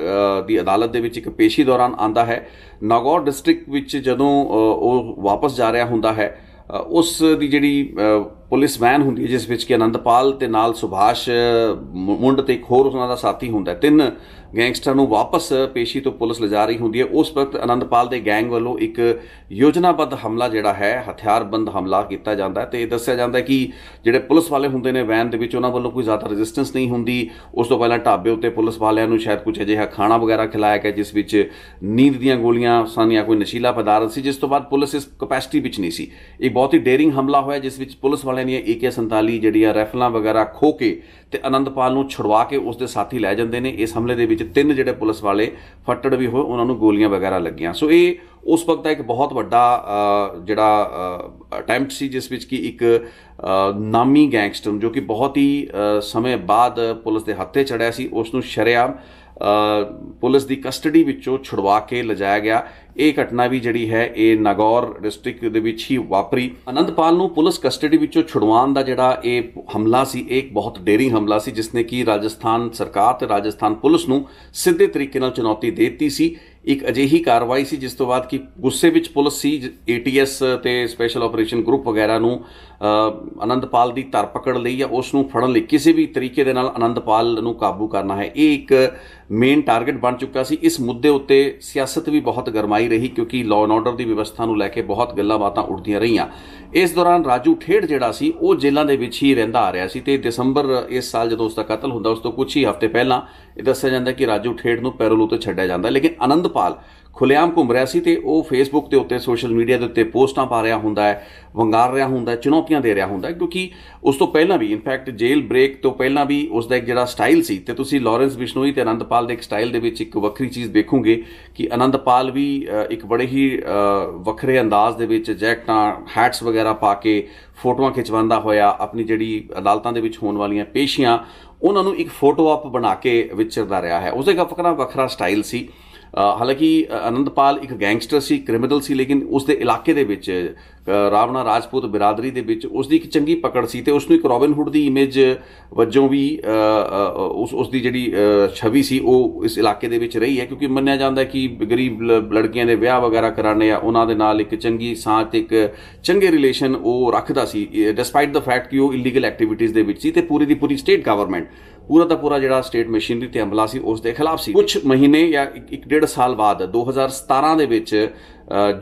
ਦੀ ਅਦਾਲਤ ਦੇ ਵਿੱਚ ਇੱਕ ਪੇਸ਼ੀ ਦੌਰਾਨ ਆਂਦਾ ਹੈ ਨਾਗੌਰ ਡਿਸਟ੍ਰਿਕਟ ਵਿੱਚ ਜਦੋਂ ਉਹ ਵਾਪਸ ਜਾ ਰਿਹਾ ਹੁੰਦਾ ਹੈ ਉਸ ਦੀ ਜਿਹੜੀ ਪੁਲਿਸ ਵੈਨ ਹੁੰਦੀ ਹੈ ਜਿਸ ਵਿੱਚ ਕਿ ਆਨੰਦਪਾਲ ਤੇ ਨਾਲ ਸੁਭਾਸ਼ ਮੁੰਡ ਤੇ ਇੱਕ ਹੋਰ ਉਹਨਾਂ ਦਾ ਸਾਥੀ ਹੁੰਦਾ ਤਿੰਨ ਗੈਂਗਸਟਰ ਨੂੰ ਵਾਪਸ ਪੇਸ਼ੀ ਤੋਂ ਪੁਲਿਸ ਲਿਜਾ ਰਹੀ ਹੁੰਦੀ ਹੈ ਉਸ ਵਕਤ ਆਨੰਦਪਾਲ ਦੇ ਗੈਂਗ ਵੱਲੋਂ ਇੱਕ ਯੋਜਨਾਬੱਧ ਹਮਲਾ ਜਿਹੜਾ ਹੈ ਹਥਿਆਰਬੰਦ ਹਮਲਾ ਕੀਤਾ ਜਾਂਦਾ ਤੇ ਇਹ ਦੱਸਿਆ ਜਾਂਦਾ ਕਿ ਜਿਹੜੇ ਪੁਲਿਸ ਵਾਲੇ ਹੁੰਦੇ ਨੇ ਵੈਨ ਦੇ ਵਿੱਚ ਉਹਨਾਂ ਵੱਲੋਂ ਕੋਈ ਜ਼ਿਆਦਾ ਰੈਜ਼ਿਸਟੈਂਸ ਨਹੀਂ ਹੁੰਦੀ ਉਸ ਤੋਂ ਪਹਿਲਾਂ ਢਾਬੇ ਉੱਤੇ ਪੁਲਿਸ ਵਾਲਿਆਂ ਨੂੰ ਸ਼ਾਇਦ ਕੁਝ ਅਜਿਹਾ ਖਾਣਾ ਵਗੈਰਾ ਖਿਲਾਇਆ ਗਿਆ ਜਿਸ ਵਿੱਚ ਨੀਂਦ ਦੀਆਂ ਗੋਲੀਆਂ ਸਨ ਜਾਂ ਕੋਈ ਨਸ਼ੀਲਾ ਪਦਾਰਥ ਸੀ ਜਿਸ ਤੋਂ ਬਾਅਦ ਪੁਲਿਸ ਇਸ ਕਪੈਸਿਟੀ ਵਿੱਚ ਨਹੀਂ ਸੀ ਇਹ ਬਹੁਤ ਹੀ ਡੇਰਿੰਗ ਹਮਲਾ ਹੋਇਆ ਜਿਸ ਵਿੱਚ ਪੁਲਿਸ ਵਾਲੇ ਇਹਨਾਂ ਦੀਆਂ AK47 ਜਿਹੜੀਆਂ ਰਾਈਫਲਾਂ ਵਗੈਰਾ ਖੋ ਕੇ ਤੇ ਅਨੰਦਪਾਲ ਨੂੰ ਛੜਵਾ ਕੇ ਉਸ ਦੇ ਸਾਥੀ ਲੈ ਜਾਂਦੇ ਨੇ ਇਸ ਹਮਲੇ ਦੇ ਵਿੱਚ ਤਿੰਨ ਜਿਹੜੇ ਪੁਲਿਸ ਵਾਲੇ ਫੱਟੜ ਵੀ ਹੋਏ ਉਹਨਾਂ ਨੂੰ ਗੋਲੀਆਂ ਵਗੈਰਾ ਲੱਗੀਆਂ ਸੋ ਇਹ ਉਸ ਵਕਤ ਦਾ ਇੱਕ ਬਹੁਤ ਵੱਡਾ ਜਿਹੜਾ ਅਟੈਂਪਟ ਸੀ ਜਿਸ ਵਿੱਚ ਕਿ ਇੱਕ ਨਾਮੀ ਗੈਂਗਸਟਰ ਜੋ ਕਿ ਬਹੁਤ ਹੀ ਸਮੇਂ ਬਾਅਦ ਪੁਲਿਸ ਦੇ ਹੱਥੇ ਚੜਿਆ ਸੀ ਉਸ ਨੂੰ ਸ਼ਰਿਆਮ ਪੁਲਿਸ ਦੀ ਕਸਟਡੀ ਵਿੱਚੋਂ ਛੁਡਵਾ ਕੇ ਲਿਜਾਇਆ ਗਿਆ ਇਹ ਘਟਨਾ ਵੀ ਜਿਹੜੀ ਹੈ ਇਹ ਨਗੌਰ ਡਿਸਟ੍ਰਿਕਟ ਦੇ ਵਿੱਚ ਹੀ ਵਾਪਰੀ ਅਨੰਦਪਾਲ ਨੂੰ ਪੁਲਿਸ ਕਸਟਡੀ ਵਿੱਚੋਂ ਛੁਡਵਾਉਣ ਦਾ ਜਿਹੜਾ ਇਹ ਹਮਲਾ ਸੀ ਇੱਕ ਬਹੁਤ ਡੇਰਿੰਗ ਹਮਲਾ ਸੀ ਜਿਸ ਨੇ ਕਿ ਰਾਜਸਥਾਨ ਸਰਕਾਰ ਤੇ ਰਾਜਸਥਾਨ ਪੁਲਿਸ ਨੂੰ ਸਿੱਧੇ ਤਰੀਕੇ ਨਾਲ ਚੁਣੌਤੀ ਦੇ ਦਿੱਤੀ ਸੀ ਇੱਕ ਅਜਿਹੀ ਕਾਰਵਾਈ ਸੀ ਜਿਸ ਤੋਂ ਬਾਅਦ ਕਿ ਗੁੱਸੇ ਵਿੱਚ ਪੁਲਿਸ ਸੀ ਏਟੀਐਸ ਤੇ ਸਪੈਸ਼ਲ ਆਪਰੇਸ਼ਨ ਗਰੁੱਪ ਵਗੈਰਾ ਨੂੰ ਅਨੰਦਪਾਲ ਦੀ ਪਕੜ ਲਈ ਜਾਂ ਉਸ ਨੂੰ ਫੜਨ ਲਈ ਕਿਸੇ ਵੀ ਤਰੀਕੇ ਦੇ ਨਾਲ ਅਨੰਦਪਾਲ ਨੂੰ ਕਾਬੂ ਕਰਨਾ ਹੈ ਇਹ ਇੱਕ ਮੇਨ ਟਾਰਗੇਟ ਬਣ ਚੁੱਕਾ ਸੀ ਇਸ ਮੁੱਦੇ ਉੱਤੇ ਸਿਆਸਤ ਵੀ ਬਹੁਤ ਗਰਮਾਈ ਰਹੀ ਕਿਉਂਕਿ ਲਾਅ ਐਂਡ ਆਰਡਰ ਦੀ ਵਿਵਸਥਾ ਨੂੰ ਲੈ ਕੇ ਬਹੁਤ ਗੱਲਾਂ ਬਾਤਾਂ ਉੱਠਦੀਆਂ ਰਹੀਆਂ ਇਸ ਦੌਰਾਨ ਰਾਜੂ ਠੇੜ ਜਿਹੜਾ ਸੀ ਉਹ ਜੇਲ੍ਹਾਂ ਦੇ ਵਿੱਚ ਹੀ ਰਹਿੰਦਾ ਆ ਰਿਹਾ ਸੀ ਤੇ ਦਸੰਬਰ ਇਸ ਸਾਲ ਜਦੋਂ ਉਸ ਦਾ ਕਤਲ ਹੁੰਦਾ ਉਸ ਤੋਂ ਕੁਝ ਹੀ ਹਫ਼ਤੇ ਪਹਿਲਾਂ ਇਹ ਦੱਸਿਆ ਜਾਂਦਾ ਕਿ ਰਾਜੂ ਠੇੜ ਨੂੰ ਪੈਰੋਲ ਉਤੇ ਛੱਡਿਆ ਜਾਂਦਾ ਲੇਕਿਨ ਆਨੰਦਪਾਲ ਖੁੱਲੇਆਮ ਘੁੰਮ ਰਿਹਾ ਸੀ ਤੇ ਉਹ ਫੇਸਬੁੱਕ ਦੇ ਉੱਤੇ ਸੋਸ਼ਲ ਮੀਡੀਆ ਦੇ ਉੱਤੇ ਪੋਸਟਾਂ ਪਾ ਰਿਹਾ ਹੁੰਦਾ ਹੈ ਵੰਗਾਰ ਰਿਹਾ ਹੁੰਦਾ ਚੁਣੌਤੀਆਂ ਦੇ ਰਿਹਾ ਹੁੰਦਾ ਕਿਉਂਕਿ ਉਸ ਤੋਂ ਪਹਿਲਾਂ ਵੀ ਇਨਫੈਕਟ ਜੇਲ ਬ੍ਰੇਕ ਤੋਂ ਪਹਿਲਾਂ ਵੀ ਉਸ ਦਾ ਇੱਕ ਜਿਹੜਾ ਸਟਾਈਲ ਸੀ ਤੇ ਤੁਸੀਂ ਲਾਰੈਂਸ ਬਿਸ਼ਨੋਈ ਤੇ ਅਨੰਦਪਾਲ ਦੇ ਇੱਕ ਸਟਾਈਲ ਦੇ ਵਿੱਚ ਇੱਕ ਵੱਖਰੀ ਚੀਜ਼ ਦੇਖੋਗੇ ਕਿ ਅਨੰਦਪਾਲ ਵੀ ਇੱਕ ਬੜੇ ਹੀ ਵੱਖਰੇ ਅੰਦਾਜ਼ ਦੇ ਵਿੱਚ ਜੈਕਟਾਂ ਹੈਟਸ ਵਗੈਰਾ ਪਾ ਕੇ ਫੋਟੋਆਂ ਖਿਚਵਾਉਂਦਾ ਹੋਇਆ ਆਪਣੀ ਜਿਹੜੀ ਅਦਾਲਤਾਂ ਦੇ ਵਿੱਚ ਹੋਣ ਵਾਲੀਆਂ ਪੇਸ਼ੀਆਂ ਉਹਨਾਂ ਨੂੰ ਇੱਕ ਫੋਟੋ ਆਪ ਬਣਾ ਕੇ ਵਿਚਰਦਾ ਰਿਹਾ ਹੈ ਉਸੇ ਦਾ ਫਕਰਾ ਵੱਖਰਾ ਸਟਾਈਲ ਸੀ ਹਾਲਾਂਕਿ ਅਨੰਦਪਾਲ ਇੱਕ ਗੈਂਗਸਟਰ ਸੀ ਕ੍ਰਿਮੀਨਲ ਸੀ ਲੇਕਿਨ ਉਸ ਦੇ ਇਲਾਕੇ ਦੇ ਵਿੱਚ ਰਾਵਣਾ ਰਾਜਪੂਤ ਬਰਾਦਰੀ ਦੇ ਵਿੱਚ ਉਸ ਦੀ ਇੱਕ ਚੰਗੀ ਪਕੜ ਸੀ ਤੇ ਉਸ ਨੂੰ ਇੱਕ ਰੋਬਿਨ ਹੁੱਡ ਦੀ ਇਮੇਜ ਵੱਜੋਂ ਵੀ ਉਸ ਉਸ ਦੀ ਜਿਹੜੀ ਛਵੀ ਸੀ ਉਹ ਇਸ ਇਲਾਕੇ ਦੇ ਵਿੱਚ ਰਹੀ ਹੈ ਕਿਉਂਕਿ ਮੰਨਿਆ ਜਾਂਦਾ ਹੈ ਕਿ ਗਰੀਬ ਲੜਕੀਆਂ ਦੇ ਵਿਆਹ ਵਗੈਰਾ ਕਰਾਣੇ ਆ ਉਹਨਾਂ ਦੇ ਨਾਲ ਇੱਕ ਚੰਗੀ ਸਾਥ ਇੱਕ ਚੰਗੇ ਰਿਲੇਸ਼ਨ ਉਹ ਰੱਖਦਾ ਸੀ ਡਿਸਪਾਈਟ ਦਾ ਫੈਕਟ ਕਿ ਉਹ ਇਲੀਗਲ ਐਕਟੀਵਿਟੀਜ਼ ਦੇ ਵਿੱਚ ਸੀ ਤੇ ਪੂਰੀ ਦੀ ਪੂਰੀ ਸਟੇਟ ਗਵਰਨਮੈਂਟ ਪੂਰਾ ਦਾ ਪੂਰਾ ਜਿਹੜਾ ਸਟੇਟ ਮਸ਼ੀਨਰੀ ਤੇ ਹਮਲਾ ਸੀ ਉਸ ਦੇ ਖਿਲਾਫ ਸੀ ਕੁਝ ਮਹੀਨੇ ਜਾਂ 1.5 ਸਾਲ ਬਾਅਦ 2017 ਦੇ ਵਿੱਚ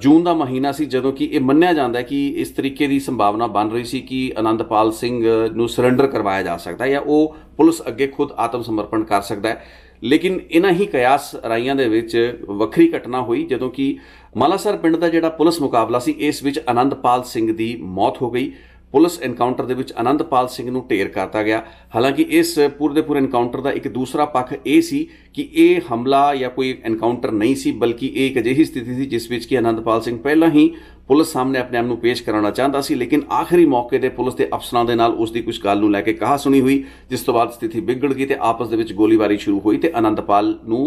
ਜੂਨ ਦਾ ਮਹੀਨਾ ਸੀ ਜਦੋਂ ਕਿ ਇਹ ਮੰਨਿਆ ਜਾਂਦਾ ਹੈ ਕਿ ਇਸ ਤਰੀਕੇ ਦੀ ਸੰਭਾਵਨਾ ਬਣ ਰਹੀ ਸੀ ਕਿ ਆਨੰਦਪਾਲ ਸਿੰਘ ਨੂੰ ਸਰੈਂਡਰ ਕਰਵਾਇਆ ਜਾ ਸਕਦਾ ਹੈ ਜਾਂ ਉਹ ਪੁਲਿਸ ਅੱਗੇ ਖੁਦ ਆਤਮ ਸਮਰਪਣ ਕਰ ਸਕਦਾ ਹੈ ਲੇਕਿਨ ਇਨਾ ਹੀ ਕਿਆਸ ਰਾਈਆਂ ਦੇ ਵਿੱਚ ਵੱਖਰੀ ਘਟਨਾ ਹੋਈ ਜਦੋਂ ਕਿ ਮਲਾਸਰ ਪਿੰਡ ਦਾ ਜਿਹੜਾ ਪੁਲਿਸ ਮੁਕਾਬਲਾ ਸੀ ਇਸ ਵਿੱਚ ਆਨੰਦਪਾਲ ਸਿੰਘ ਦੀ ਮੌਤ ਹੋ ਗਈ ਪੁਲਿਸ ਐਨਕਾਊਂਟਰ ਦੇ ਵਿੱਚ ਆਨੰਦਪਾਲ ਸਿੰਘ ਨੂੰ ਢੇਰ ਕਰਤਾ ਗਿਆ ਹਾਲਾਂਕਿ ਇਸ ਪੂਰੇ ਦੇ ਪੂਰੇ ਐਨਕਾਊਂਟਰ ਦਾ ਇੱਕ ਦੂਸਰਾ ਪੱਖ ਇਹ ਸੀ ਕਿ ਇਹ ਹਮਲਾ ਜਾਂ ਕੋਈ ਐਨਕਾਊਂਟਰ ਨਹੀਂ ਸੀ ਬਲਕਿ ਇਹ ਇੱਕ ਅਜਿਹੀ ਸਥਿਤੀ ਸੀ ਜਿਸ ਵਿੱਚ ਕਿ ਆਨੰਦਪਾਲ ਸਿੰਘ ਪਹਿਲਾਂ ਹੀ ਪੁਲਿਸ ਸਾਹਮਣੇ ਆਪਣੇ ਆਪ ਨੂੰ ਪੇਸ਼ ਕਰਾਉਣਾ ਚਾਹੁੰਦਾ ਸੀ ਲੇਕਿਨ ਆਖਰੀ ਮੌਕੇ ਤੇ ਪੁਲਿਸ ਦੇ ਅਫਸਰਾਂ ਦੇ ਨਾਲ ਉਸ ਦੀ ਕੁਝ ਗੱਲ ਨੂੰ ਲੈ ਕੇ ਕਹਾ ਸੁਣੀ ਹੋਈ ਜਿਸ ਤੋਂ ਬਾਅਦ ਸਥਿਤੀ ਵਿਗੜ ਗਈ ਤੇ ਆਪਸ ਦੇ ਵਿੱਚ ਗੋਲੀਬਾਰੀ ਸ਼ੁਰੂ ਹੋਈ ਤੇ ਅਨੰਦਪਾਲ ਨੂੰ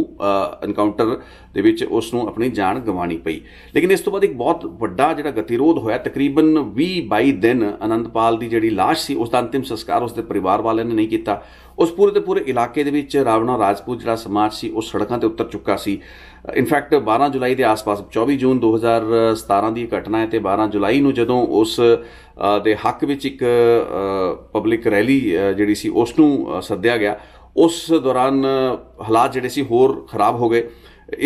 ਐਨਕਾਊਂਟਰ ਦੇ ਵਿੱਚ ਉਸ ਨੂੰ ਆਪਣੀ ਜਾਨ ਗਵਾਣੀ ਪਈ ਲੇਕਿਨ ਇਸ ਤੋਂ ਬਾਅਦ ਇੱਕ ਬਹੁਤ ਵੱਡਾ ਜਿਹੜਾ ਗਤੀਰੋਧ ਹੋਇਆ ਤਕਰੀਬਨ 20 22 ਦਿਨ ਅਨੰਦਪਾਲ ਦੀ ਜਿਹੜੀ ਲਾਸ਼ ਸੀ ਉਸ ਦਾ ਅੰਤਿਮ ਸੰਸਕਾਰ ਉਸ ਦੇ ਪਰਿਵਾਰ ਵਾਲਿਆਂ ਨੇ ਨਹੀਂ ਕੀਤਾ ਉਸ ਪੂਰੇ ਤੇ ਪੂਰੇ ਇਲਾਕੇ ਦੇ ਵਿੱਚ ਰਾਵਣਾ ਰਾਜਪੂਤ ਜਿਹੜਾ ਸਮਾਜ ਸੀ ਉਹ ਸੜਕਾਂ ਤੇ ਉਤਰ ਚੁੱਕਾ ਸੀ ਇਨਫੈਕਟ 12 ਜੁਲਾਈ ਦੇ ਆਸ-ਪਾਸ 24 ਜੂਨ 2017 ਦੀ ਘਟਨਾ ਹੈ ਤੇ 12 ਜੁਲਾਈ ਨੂੰ ਜਦੋਂ ਉਸ ਦੇ ਹੱਕ ਵਿੱਚ ਇੱਕ ਪਬਲਿਕ ਰੈਲੀ ਜਿਹੜੀ ਸੀ ਉਸ ਨੂੰ ਸੱਦਿਆ ਗਿਆ ਉਸ ਦੌਰਾਨ ਹਾਲਾਤ ਜਿਹੜੇ ਸੀ ਹੋਰ ਖਰਾਬ ਹੋ ਗਏ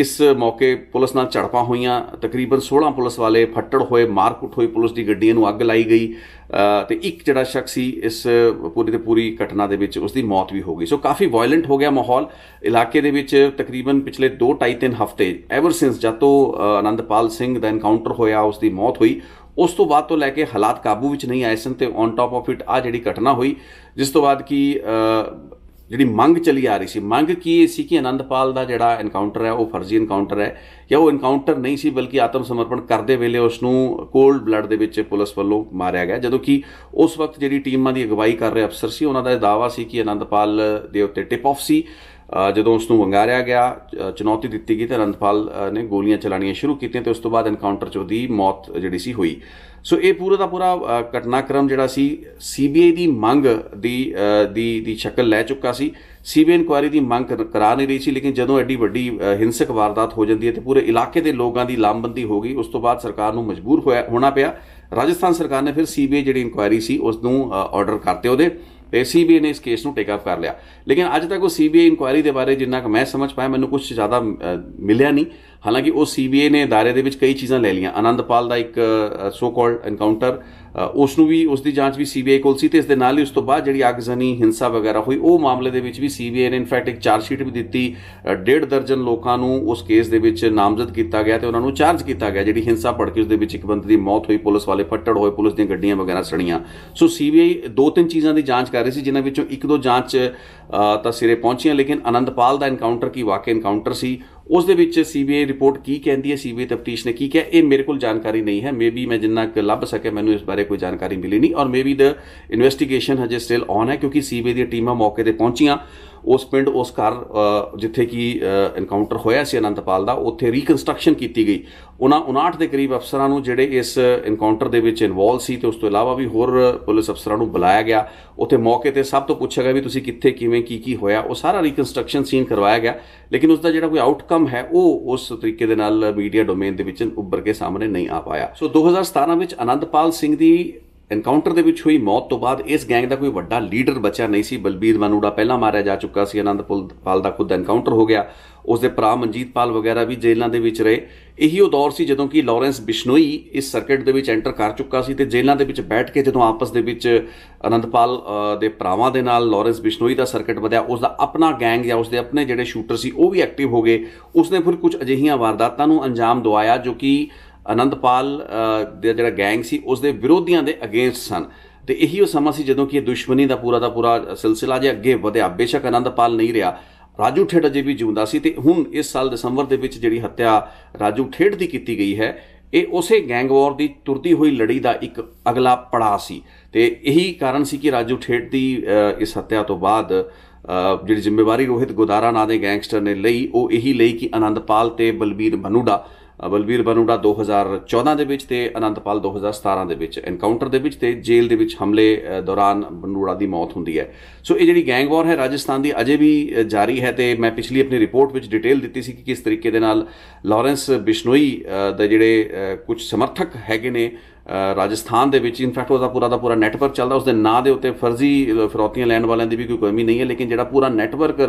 ਇਸ ਮੌਕੇ ਪੁਲਿਸ ਨਾਲ ਝੜਪਾਂ ਹੋਈਆਂ ਤਕਰੀਬਨ 16 ਪੁਲਿਸ ਵਾਲੇ ਫੱਟੜ ਹੋਏ ਮਾਰਕੁੱਟ ਹੋਈ ਪੁਲਿਸ ਦੀ ਗੱਡੀਆਂ ਨੂੰ ਅੱਗ ਲਾਈ ਗਈ ਤੇ ਇੱਕ ਜਿਹੜਾ ਸ਼ਖਸ ਸੀ ਇਸ ਪੂਰੀ ਤੇ ਪੂਰੀ ਘਟਨਾ ਦੇ ਵਿੱਚ ਉਸ ਦੀ ਮੌਤ ਵੀ ਹੋ ਗਈ ਸੋ ਕਾਫੀ ਵਾਇਲੈਂਟ ਹੋ ਗਿਆ ਮਾਹੌਲ ਇਲਾਕੇ ਦੇ ਵਿੱਚ ਤਕਰੀਬਨ ਪਿਛਲੇ 2 2.5 ਹਫ਼ਤੇ ਐਵਰ ਸਿੰਸ ਜਦੋਂ ਆਨੰਦਪਾਲ ਸਿੰਘ ਦਾ ਐਨਕਾਊਂਟਰ ਹੋਇਆ ਉਸ ਦੀ ਮੌਤ ਹੋਈ ਉਸ ਤੋਂ ਬਾਅਦ ਤੋਂ ਲੈ ਕੇ ਹਾਲਾਤ ਕਾਬੂ ਵਿੱਚ ਨਹੀਂ ਆਏ ਸਨ ਤੇ ਔਨ ਟਾਪ ਆਫ ਇਟ ਆ ਜਿਹੜੀ ਘਟਨਾ ਹੋਈ ਜਿਸ ਤੋਂ ਬਾਅਦ ਕਿ ਜਿਹੜੀ ਮੰਗ ਚਲੀ ਆ ਰਹੀ ਸੀ ਮੰਗ ਕੀ ਸੀ ਕਿ ਆਨੰਦਪਾਲ ਦਾ ਜਿਹੜਾ ਐਨਕਾਊਂਟਰ ਹੈ ਉਹ ਫਰਜ਼ੀ ਐਨਕਾਊਂਟਰ ਹੈ ਜਾਂ ਉਹ ਐਨਕਾਊਂਟਰ ਨਹੀਂ ਸੀ ਬਲਕਿ ਆਤਮ ਸਮਰਪਣ ਕਰਦੇ ਵੇਲੇ ਉਸ ਨੂੰ ਕੋਲਡ ਬਲੱਡ ਦੇ ਵਿੱਚ ਪੁਲਿਸ ਵੱਲੋਂ ਮਾਰਿਆ ਗਿਆ ਜਦੋਂ ਕਿ ਉਸ ਵਕਤ ਜਿਹੜੀ ਟੀਮਾਂ ਦੀ ਅਗਵਾਈ ਕਰ ਰਹੇ ਅਫਸਰ ਸੀ ਉਹਨਾਂ ਦਾ ਦਾਵਾ ਸੀ ਕਿ ਆਨੰਦਪਾਲ ਦੇ ਉੱਤੇ ਟਿਪ ਆਫ ਸੀ ਜਦੋਂ ਉਸ ਨੂੰ ਵੰਗਾਰਿਆ ਗਿਆ ਚੁਣੌਤੀ ਦਿੱਤੀ ਗਈ ਤੇ ਅਨੰਦਪਾਲ ਨੇ ਗੋਲੀਆਂ ਚਲਾਣੀਆਂ ਸ਼ੁਰੂ ਕੀਤੀਆਂ ਤੇ ਉਸ ਤੋਂ ਬਾਅਦ ਐਨਕਾਊਂਟਰ 'ਚ ਉਹਦੀ ਮੌਤ ਜਿਹੜੀ ਸੀ ਹੋਈ ਸੋ ਇਹ ਪੂਰਾ ਦਾ ਪੂਰਾ ਘਟਨਾਕ੍ਰਮ ਜਿਹੜਾ ਸੀ ਸੀਬੀਆਈ ਦੀ ਮੰਗ ਦੀ ਦੀ ਦੀ ਸ਼ਕਲ ਲੈ ਚੁੱਕਾ ਸੀ ਸੀਬੀਆਈ ਇਨਕੁਆਇਰੀ ਦੀ ਮੰਗ ਕਰਾ ਨਹੀਂ ਰਹੀ ਸੀ ਲੇਕਿਨ ਜਦੋਂ ਐਡੀ ਵੱਡੀ ਹਿੰਸਕ ਵਾਰਦਾਤ ਹੋ ਜਾਂਦੀ ਹੈ ਤੇ ਪੂਰੇ ਇਲਾਕੇ ਦੇ ਲੋਕਾਂ ਦੀ ਲਾਮਬੰਦੀ ਹੋ ਗਈ ਉਸ ਤੋਂ ਬਾਅਦ ਸਰਕਾਰ ਨੂੰ ਮਜਬੂਰ ਹੋਇਆ ਹੋਣਾ ਪਿਆ ਰਾਜਸਥਾਨ ਸਰਕਾਰ ਨੇ ਫਿਰ ਸੀਬੀਆਈ ਜਿਹੜੀ ਇਨਕੁਆਇਰੀ ਸੀ ਉਸ ਨੂੰ ਆਰਡਰ ਕਰਤੇ ਉਹਦੇ ਤੇ ਸੀਬੀਆਈ ਨੇ ਇਸ ਕੇਸ ਨੂੰ ਟੇਕ ਅਪ ਕਰ ਲਿਆ ਲੇਕਿਨ ਅੱਜ ਤੱਕ ਉਹ ਸੀਬੀਆਈ ਇਨਕੁਆਇਰੀ ਦੇ ਬਾਰੇ ਜਿੰਨਾ ਕਿ ਮੈਂ ਸਮਝ ਪਾਇਆ ਮੈਨੂੰ ਕੁਝ ਜ਼ਿਆਦਾ ਮਿਲਿਆ ਨਹੀਂ ਹਾਲਾਂਕਿ ਉਹ ਸੀਬੀਆਈ ਨੇ ਧਾਰੇ ਦੇ ਵਿੱਚ ਕਈ ਚੀਜ਼ਾਂ ਲੈ ਲੀਆਂ ਆਨੰਦਪਾਲ ਦਾ ਇੱਕ ਸੋ ਕਾਲਡ ਐਨਕਾਊਂਟਰ ਉਸ ਨੂੰ ਵੀ ਉਸ ਦੀ ਜਾਂਚ ਵੀ ਸੀਬੀਆਈ ਕੋਲ ਸੀ ਤੇ ਇਸ ਦੇ ਨਾਲ ਹੀ ਉਸ ਤੋਂ ਬਾਅਦ ਜਿਹੜੀ ਅਗਜ਼ਨੀ ਹਿੰਸਾ ਵਗੈਰਾ ਹੋਈ ਉਹ ਮਾਮਲੇ ਦੇ ਵਿੱਚ ਵੀ ਸੀਬੀਆਈ ਨੇ ਇਨਫੈਕਟ ਇੱਕ ਚਾਰਜ ਸ਼ੀਟ ਵੀ ਦਿੱਤੀ ਡੇਢ ਦਰਜਨ ਲੋਕਾਂ ਨੂੰ ਉਸ ਕੇਸ ਦੇ ਵਿੱਚ ਨਾਮਜ਼ਦ ਕੀਤਾ ਗਿਆ ਤੇ ਉਹਨਾਂ ਨੂੰ ਚਾਰਜ ਕੀਤਾ ਗਿਆ ਜਿਹੜੀ ਹਿੰਸਾ ਕੇ ਉਸ ਦੇ ਵਿੱਚ ਇੱਕ ਬੰਦੇ ਦੀ ਮੌਤ ਹੋਈ ਪੁਲਿਸ ਵਾਲੇ ਫੱਟੜ ਹੋਏ ਪੁਲਿਸ ਦੀਆਂ ਗੱਡੀਆਂ ਵਗੈਰਾ ਸੜੀਆਂ ਸੋ ਸੀਬੀਆਈ ਦੋ ਤਿੰਨ ਚੀਜ਼ਾਂ ਦੀ ਜਾਂਚ ਕਰ ਰਹੀ ਸੀ ਜਿਨ੍ਹਾਂ ਵਿੱਚੋਂ ਇੱਕ ਦੋ ਜਾਂਚ ਤਾਂ ਸਿਰੇ ਪਹੁੰਚੀਆਂ ਲੇਕਿਨ ਆਨੰਦਪਾਲ ਦਾ ਐਨਕਾਊਂਟਰ ਕੀ ਵਾਕਿਆ ਐਨਕਾਊਂਟਰ ਸੀ ਉਸ ਦੇ ਵਿੱਚ ਸੀਬੀਆਈ ਰਿਪੋਰਟ ਕੀ ਕਹਿੰਦੀ ਹੈ ਸੀਬੀਆਈ ਤਫਤੀਸ਼ ਨੇ ਕੀ ਕਿਹਾ ਇਹ ਮੇਰੇ ਕੋਲ ਜਾਣਕਾਰੀ ਨਹੀਂ ਹੈ ਮੇਬੀ ਮੈਂ ਜਿੰਨਾ ਕੁ ਲੱਭ ਸਕੇ ਮੈਨੂੰ ਇਸ ਬਾਰੇ ਕੋਈ ਜਾਣਕਾਰੀ ਮਿਲੀ ਨਹੀਂ ਔਰ ਮੇਬੀ ਦ ਇਨਵੈਸਟੀਗੇਸ਼ਨ ਹਜੇ ਸਟਿਲ ਔਨ ਹੈ ਕਿਉਂਕਿ ਸੀਬੀਆਈ ਦੀ ਟੀਮਾਂ ਮੌਕੇ ਤੇ ਪਹੁੰਚੀਆਂ ਉਸ ਪਿੰਡ ਉਸ ਘਰ ਜਿੱਥੇ ਕੀ ਐਨਕਾਊਂਟਰ ਹੋਇਆ ਸੀ ਅਨੰਤਪਾਲ ਦਾ ਉੱਥੇ ਰੀਕਨਸਟਰਕਸ਼ਨ ਕੀਤੀ ਗਈ ਉਹਨਾਂ 59 ਦੇ ਕਰੀਬ ਅਫਸਰਾਂ ਨੂੰ ਜਿਹੜੇ ਇਸ ਐਨਕਾਊਂਟਰ ਦੇ ਵਿੱਚ ਇਨਵੋਲ ਸੀ ਤੇ ਉਸ ਤੋਂ ਇਲਾਵਾ ਵੀ ਹੋਰ ਪੁਲਿਸ ਅਫਸਰਾਂ ਨੂੰ ਬੁਲਾਇਆ ਗਿਆ ਉੱਥੇ ਮੌਕੇ ਤੇ ਸਭ ਤੋਂ ਪੁੱਛਿਆ ਗਿਆ ਵੀ ਤੁਸੀਂ ਕਿੱਥੇ ਕਿਵੇਂ ਕੀ ਕੀ ਹੋਇਆ ਉਹ ਸਾਰਾ ਰੀਕਨਸਟਰਕਸ਼ਨ ਸੀਨ ਕਰਵਾਇਆ ਗਿਆ ਲੇਕਿਨ ਉਸ ਦਾ ਜਿਹੜਾ ਕੋਈ ਆਊਟਕਮ ਹੈ ਉਹ ਉਸ ਤਰੀਕੇ ਦੇ ਨਾਲ ਮੀਡੀਆ ਡੋਮੇਨ ਦੇ ਵਿੱਚ ਉੱਭਰ ਕੇ ਸਾਹਮਣੇ ਨਹੀਂ ਆ ਪਾਇਆ ਸੋ 2017 ਵਿੱਚ ਅਨੰਦਪਾਲ ਸਿੰਘ ਦੀ ਐਨਕਾਊਂਟਰ ਦੇ ਵਿੱਚ ਹੋਈ ਮੌਤ ਤੋਂ ਬਾਅਦ ਇਸ ਗੈਂਗ ਦਾ ਕੋਈ ਵੱਡਾ ਲੀਡਰ ਬਚਿਆ ਨਹੀਂ ਸੀ ਬਲਬੀਰ ਮਨੂੜਾ ਪਹਿਲਾਂ ਮਾਰਿਆ ਜਾ ਚੁੱਕਾ ਸੀ ਆਨੰਦਪੁਰ ਪਾਲ ਦਾ ਖੁਦ ਐਨਕਾਊਂਟਰ ਹੋ ਗਿਆ ਉਸ ਦੇ ਭਰਾ ਮਨਜੀਤ ਪਾਲ ਵਗੈਰਾ ਵੀ ਜੇਲ੍ਹਾਂ ਦੇ ਵਿੱਚ ਰਹੇ ਇਹੀ ਉਹ ਦੌਰ ਸੀ ਜਦੋਂ ਕਿ ਲਾਰੈਂਸ ਬਿਸ਼ਨੋਈ ਇਸ ਸਰਕਟ ਦੇ ਵਿੱਚ ਐਂਟਰ ਕਰ ਚੁੱਕਾ ਸੀ ਤੇ ਜੇਲ੍ਹਾਂ ਦੇ ਵਿੱਚ ਬੈਠ ਕੇ ਜਦੋਂ ਆਪਸ ਦੇ ਵਿੱਚ ਆਨੰਦਪਾਲ ਦੇ ਭਰਾਵਾਂ ਦੇ ਨਾਲ ਲਾਰੈਂਸ ਬਿਸ਼ਨੋਈ ਦਾ ਸਰਕਟ ਵਧਿਆ ਉਸ ਦਾ ਆਪਣਾ ਗੈਂਗ ਜਾਂ ਉਸ ਦੇ ਆਪਣੇ ਜਿਹੜੇ ਸ਼ੂਟਰ ਸੀ ਉਹ ਵੀ ਐਕਟਿਵ ਹੋ ਗਏ ਉਸ ਨੇ ਫਿਰ ਕੁਝ ਅਜਿਹੀਆਂ ਵਾਰਦਾਤਾਂ ਨੂੰ ਅੰਜਾਮ ਦਵਾਇਆ ਜੋ ਕਿ ਅਨੰਦਪਾਲ ਦੇ ਜਿਹੜਾ ਗੈਂਗ ਸੀ ਉਸ ਦੇ ਵਿਰੋਧੀਆਂ ਦੇ ਅਗੇਂਸਟ ਸਨ ਤੇ ਇਹੀ ਉਹ ਸਮਾਂ ਸੀ ਜਦੋਂ ਕਿ ਇਹ ਦੁਸ਼ਮਣੀ ਦਾ ਪੂਰਾ ਦਾ ਪੂਰਾ ਸਿਲਸਿਲਾ ਜੇ ਅੱਗੇ ਵਧਿਆ ਬੇਸ਼ੱਕ ਅਨੰਦਪਾਲ ਨਹੀਂ ਰਿਹਾ ਰਾਜੂ ਠੇਡ ਅਜੇ ਵੀ ਜਿਉਂਦਾ ਸੀ ਤੇ ਹੁਣ ਇਸ ਸਾਲ ਦਸੰਬਰ ਦੇ ਵਿੱਚ ਜਿਹੜੀ ਹੱਤਿਆ ਰਾਜੂ ਠੇਡ ਦੀ ਕੀਤੀ ਗਈ ਹੈ ਇਹ ਉਸੇ ਗੈਂਗ ਵਾਰ ਦੀ ਤੁਰਦੀ ਹੋਈ ਲੜੀ ਦਾ ਇੱਕ ਅਗਲਾ ਪੜਾਅ ਸੀ ਤੇ ਇਹੀ ਕਾਰਨ ਸੀ ਕਿ ਰਾਜੂ ਠੇਡ ਦੀ ਇਸ ਹੱਤਿਆ ਤੋਂ ਬਾਅਦ ਜਿਹੜੀ ਜ਼ਿੰਮੇਵਾਰੀ ਰੋਹਿਤ ਗੋਦਾਰਾ ਨਾਂ ਦੇ ਗੈਂਗਸਟਰ ਨੇ ਲਈ ਉਹ ਇਹੀ ਲਈ ਕਿ ਆਨੰਦਪਾਲ ਤੇ ਬਲਬੀਰ ਬਨੂੜਾ ਬਲਬੀਰ ਬਨੂੜਾ 2014 ਦੇ ਵਿੱਚ ਤੇ ਅਨੰਦਪਾਲ 2017 ਦੇ ਵਿੱਚ ਐਨਕਾਊਂਟਰ ਦੇ ਵਿੱਚ ਤੇ ਜੇਲ੍ਹ ਦੇ ਵਿੱਚ ਹਮਲੇ ਦੌਰਾਨ ਬਨੂੜਾ ਦੀ ਮੌਤ ਹੁੰਦੀ ਹੈ ਸੋ ਇਹ ਜਿਹੜੀ ਗੈਂਗ ਵਾਰ ਹੈ ਰਾਜਸਥਾਨ ਦੀ ਅਜੇ ਵੀ ਜਾਰੀ ਹੈ ਤੇ ਮੈਂ ਪਿਛਲੀ ਆਪਣੀ ਰਿਪੋਰਟ ਵਿੱਚ ਡਿਟੇਲ ਦਿੱਤੀ ਸੀ ਕਿ ਕਿਸ ਤਰੀਕੇ ਦੇ ਨਾਲ ਲਾਰੈਂਸ ਬਿਸ਼ਨੋਈ ਦਾ ਜਿਹੜੇ ਕੁਝ ਸਮਰਥਕ ਹੈਗੇ ਨੇ ਰਾਜਸਥਾਨ ਦੇ ਵਿੱਚ ਇਨਫੈਕਟ ਉਹਦਾ ਪੂਰਾ ਦਾ ਪੂਰਾ ਨੈਟਵਰਕ ਚੱਲਦਾ ਉਸ ਦੇ ਨਾਂ ਦੇ ਉੱਤੇ ਫਰਜ਼ੀ ਫਰੋਤੀਆਂ ਲੈਣ ਵਾਲਿਆਂ ਦੀ ਵੀ ਕੋਈ ਕਮੀ ਨਹੀਂ ਹੈ ਲੇਕਿਨ ਜਿਹੜਾ ਪੂਰਾ ਨੈਟਵਰਕ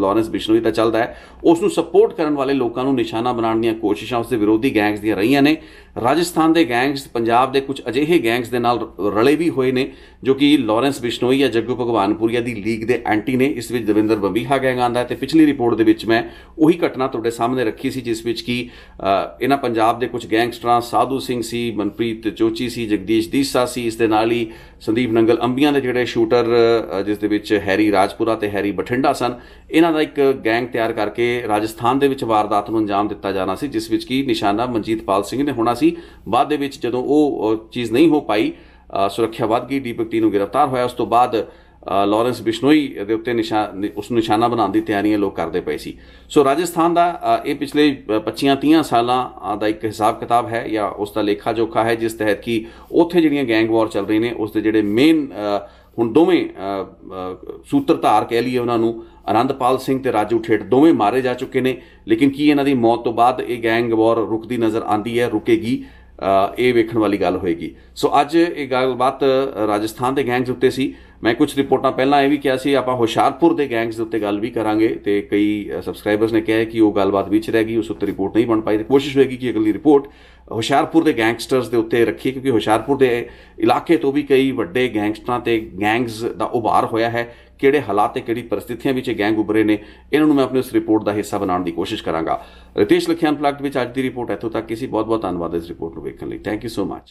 ਲਾਰੈਂਸ ਬਿਸ਼ਨੋਈ ਦਾ ਚੱਲਦਾ ਹੈ ਉਸ ਨੂੰ ਸਪੋਰਟ ਕਰਨ ਵਾਲੇ ਲੋਕਾਂ ਨੂੰ ਨਿਸ਼ਾਨਾ ਬਣਾਉਣ ਦੀਆਂ ਕੋਸ਼ਿਸ਼ਾਂ ਉਸ ਦੇ ਵਿਰੋਧੀ ਗੈਂਗਸ ਦੀਆਂ ਰਹੀਆਂ ਨੇ ਰਾਜਸਥਾਨ ਦੇ ਗੈਂਗਸ ਪੰਜਾਬ ਦੇ ਕੁਝ ਅਜਿਹੇ ਗੈਂਗਸ ਦੇ ਨਾਲ ਰਲੇ ਵੀ ਹੋਏ ਨੇ ਜੋ ਕਿ ਲਾਰੈਂਸ ਬਿਸ਼ਨੋਈ ਜਾਂ ਜੱਗੂ ਭਗਵਾਨਪੁਰੀਆ ਦੀ ਲੀਗ ਦੇ ਐਂਟੀ ਨੇ ਇਸ ਵਿੱਚ ਦਵਿੰਦਰ ਬੰਬੀਹਾ ਗੈਂਗ ਆਂਦਾ ਤੇ ਪਿਛਲੀ ਰਿਪੋਰਟ ਦੇ ਵਿੱਚ ਮੈਂ ਉਹੀ ਘਟਨਾ ਤੁਹਾਡੇ ਸਾਹਮਣੇ ਰੱਖੀ ਸੀ ਜਿਸ ਵਿੱਚ ਕਿ ਇਹਨਾਂ ਪੰਜਾਬ ਦੇ ਕੁਝ ਗੈਂਗਸਟਰਾਂ ਸਾਧੂ ਸਿੰਘ ਸੀ ਮਨਪ੍ਰੀਤ ਤੇ ਜੋਚੀ ਸੀ ਜਗਦੀਸ਼ ਦੀਸਾ ਸੀ ਇਸ ਦੇ ਨਾਲ ਹੀ ਸੰਦੀਪ ਨੰਗਲ ਅੰਬੀਆਂ ਦੇ ਜਿਹੜੇ ਸ਼ੂਟਰ ਜਿਸ ਦੇ ਵਿੱਚ ਹੈਰੀ ਰਾਜਪੁਰਾ ਤੇ ਹੈਰੀ ਬਠਿੰਡਾ ਸਨ ਇਹਨਾਂ ਦਾ ਇੱਕ ਗੈਂਗ ਤਿਆਰ ਕਰਕੇ ਰਾਜਸਥਾਨ ਦੇ ਵਿੱਚ ਵਾਰਦਾਤ ਨੂੰ ਅੰਜਾਮ ਦਿੱਤਾ ਜਾਣਾ ਸੀ ਜਿਸ ਵਿੱਚ ਕੀ ਨਿਸ਼ਾਨਾ ਮਨਜੀਤਪਾਲ ਸਿੰਘ ਨੇ ਹੋਣਾ ਸੀ ਬਾਅਦ ਦੇ ਵਿੱਚ ਜਦੋਂ ਉਹ ਚੀਜ਼ ਨਹੀਂ ਹੋ ਪਾਈ ਸੁਰੱਖਿਆ ਵਾਦਗੀ ਦੀਪਕ ਟੀ ਨੂੰ ਗ੍ਰਿਫਤਾਰ ਹੋਇਆ ਉਸ ਤੋਂ ਬਾਅਦ ਲਾਰੈਂਸ ਬਿਸ਼ਨੋਈ ਦੇ ਉੱਤੇ ਨਿਸ਼ਾਨ ਉਸ ਨਿਸ਼ਾਨਾ ਬਣਾਉਣ ਦੀ ਤਿਆਰੀਆਂ ਲੋਕ ਕਰਦੇ ਪਏ ਸੀ ਸੋ ਰਾਜਸਥਾਨ ਦਾ ਇਹ ਪਿਛਲੇ 25 30 ਸਾਲਾਂ ਦਾ ਇੱਕ ਹਿਸਾਬ ਕਿਤਾਬ ਹੈ ਜਾਂ ਉਸ ਦਾ ਲੇਖਾ ਜੋਖਾ ਹੈ ਜਿਸ ਤਹਿਤ ਕਿ ਉੱਥੇ ਜਿਹੜੀਆਂ ਗੈਂਗ ਵਾਰ ਚੱਲ ਰਹੀ ਨੇ ਉਸ ਦੇ ਜਿਹੜੇ ਮੇਨ ਹੁਣ ਦੋਵੇਂ ਸੂਤਰਧਾਰ ਕਹਿ ਲਈਏ ਉਹਨਾਂ ਨੂੰ ਆਨੰਦਪਾਲ ਸਿੰਘ ਤੇ ਰਾਜੂ ਠੇਠ ਦੋਵੇਂ ਮਾਰੇ ਜਾ ਚੁੱਕੇ ਨੇ ਲੇਕਿਨ ਕੀ ਇਹਨਾਂ ਦੀ ਮੌਤ ਤੋਂ ਬਾਅਦ ਇਹ ਗੈਂਗ ਵਾਰ ਰੁਕਦੀ ਨਜ਼ਰ ਆਂਦੀ ਹੈ ਰੁਕੇਗੀ ਇਹ ਵੇਖਣ ਵਾਲੀ ਗੱਲ ਹੋਏਗੀ ਸੋ ਅੱਜ ਇਹ ਗੱਲਬਾਤ ਰਾਜਸਥਾਨ ਦੇ ਗੈਂਗਸ ਉੱਤੇ ਸੀ ਮੈਂ ਕੁਝ ਰਿਪੋਰਟਾਂ ਪਹਿਲਾਂ ਇਹ ਵੀ ਕਿਹਾ ਸੀ ਆਪਾਂ ਹੁਸ਼ਿਆਰਪੁਰ ਦੇ ਗੈਂਗਸ ਦੇ ਉੱਤੇ ਗੱਲ ਵੀ ਕਰਾਂਗੇ ਤੇ ਕਈ ਸਬਸਕ੍ਰਾਈਬਰਸ ਨੇ ਕਿਹਾ ਕਿ ਉਹ ਗੱਲਬਾਤ ਵਿੱਚ ਰਹਿ ਗਈ ਉਸ ਉੱਤੇ ਰਿਪੋਰਟ ਨਹੀਂ ਬਣ ਪਾਈ ਤੇ ਕੋਸ਼ਿਸ਼ ਹੋਏਗੀ ਕਿ ਅਗਲੀ ਰਿਪੋਰਟ ਹੁਸ਼ਿਆਰਪੁਰ ਦੇ ਗੈਂਗਸਟਰਸ ਦੇ ਉੱਤੇ ਰੱਖੀ ਕਿਉਂਕਿ ਹੁਸ਼ਿਆਰਪੁਰ ਦੇ ਇਲਾਕੇ ਤੋਂ ਵੀ ਕਈ ਵੱਡੇ ਗੈਂਗਸਟਰਾਂ ਤੇ ਗੈਂਗਸ ਦਾ ਉਭਾਰ ਹੋਇਆ ਹੈ ਕਿਹੜੇ ਹਾਲਾਤ ਤੇ ਕਿਹੜੀ ਪਰਿਸਥਿਤੀਆਂ ਵਿੱਚ ਇਹ ਗੈਂਗ ਉਭਰੇ ਨੇ ਇਹਨਾਂ ਨੂੰ ਮੈਂ ਆਪਣੀ ਉਸ ਰਿਪੋਰਟ ਦਾ ਹਿੱਸਾ ਬਣਾਉਣ ਦੀ ਕੋਸ਼ਿਸ਼ ਕਰਾਂਗਾ ਰਿਤੇਸ਼ ਲਖਿਆਨ ਪਲੱਗ ਵਿੱਚ ਅੱਜ ਦੀ ਰਿਪੋਰਟ ਇੱਥੋਂ ਤੱਕ ਕਿਸੇ ਬਹੁਤ ਬਹੁਤ ਧੰਨਵਾਦ ਇਸ ਰਿਪੋਰਟ ਨੂੰ ਵੇਖਣ ਲਈ ਥੈਂਕ ਯੂ ਸੋ ਮਚ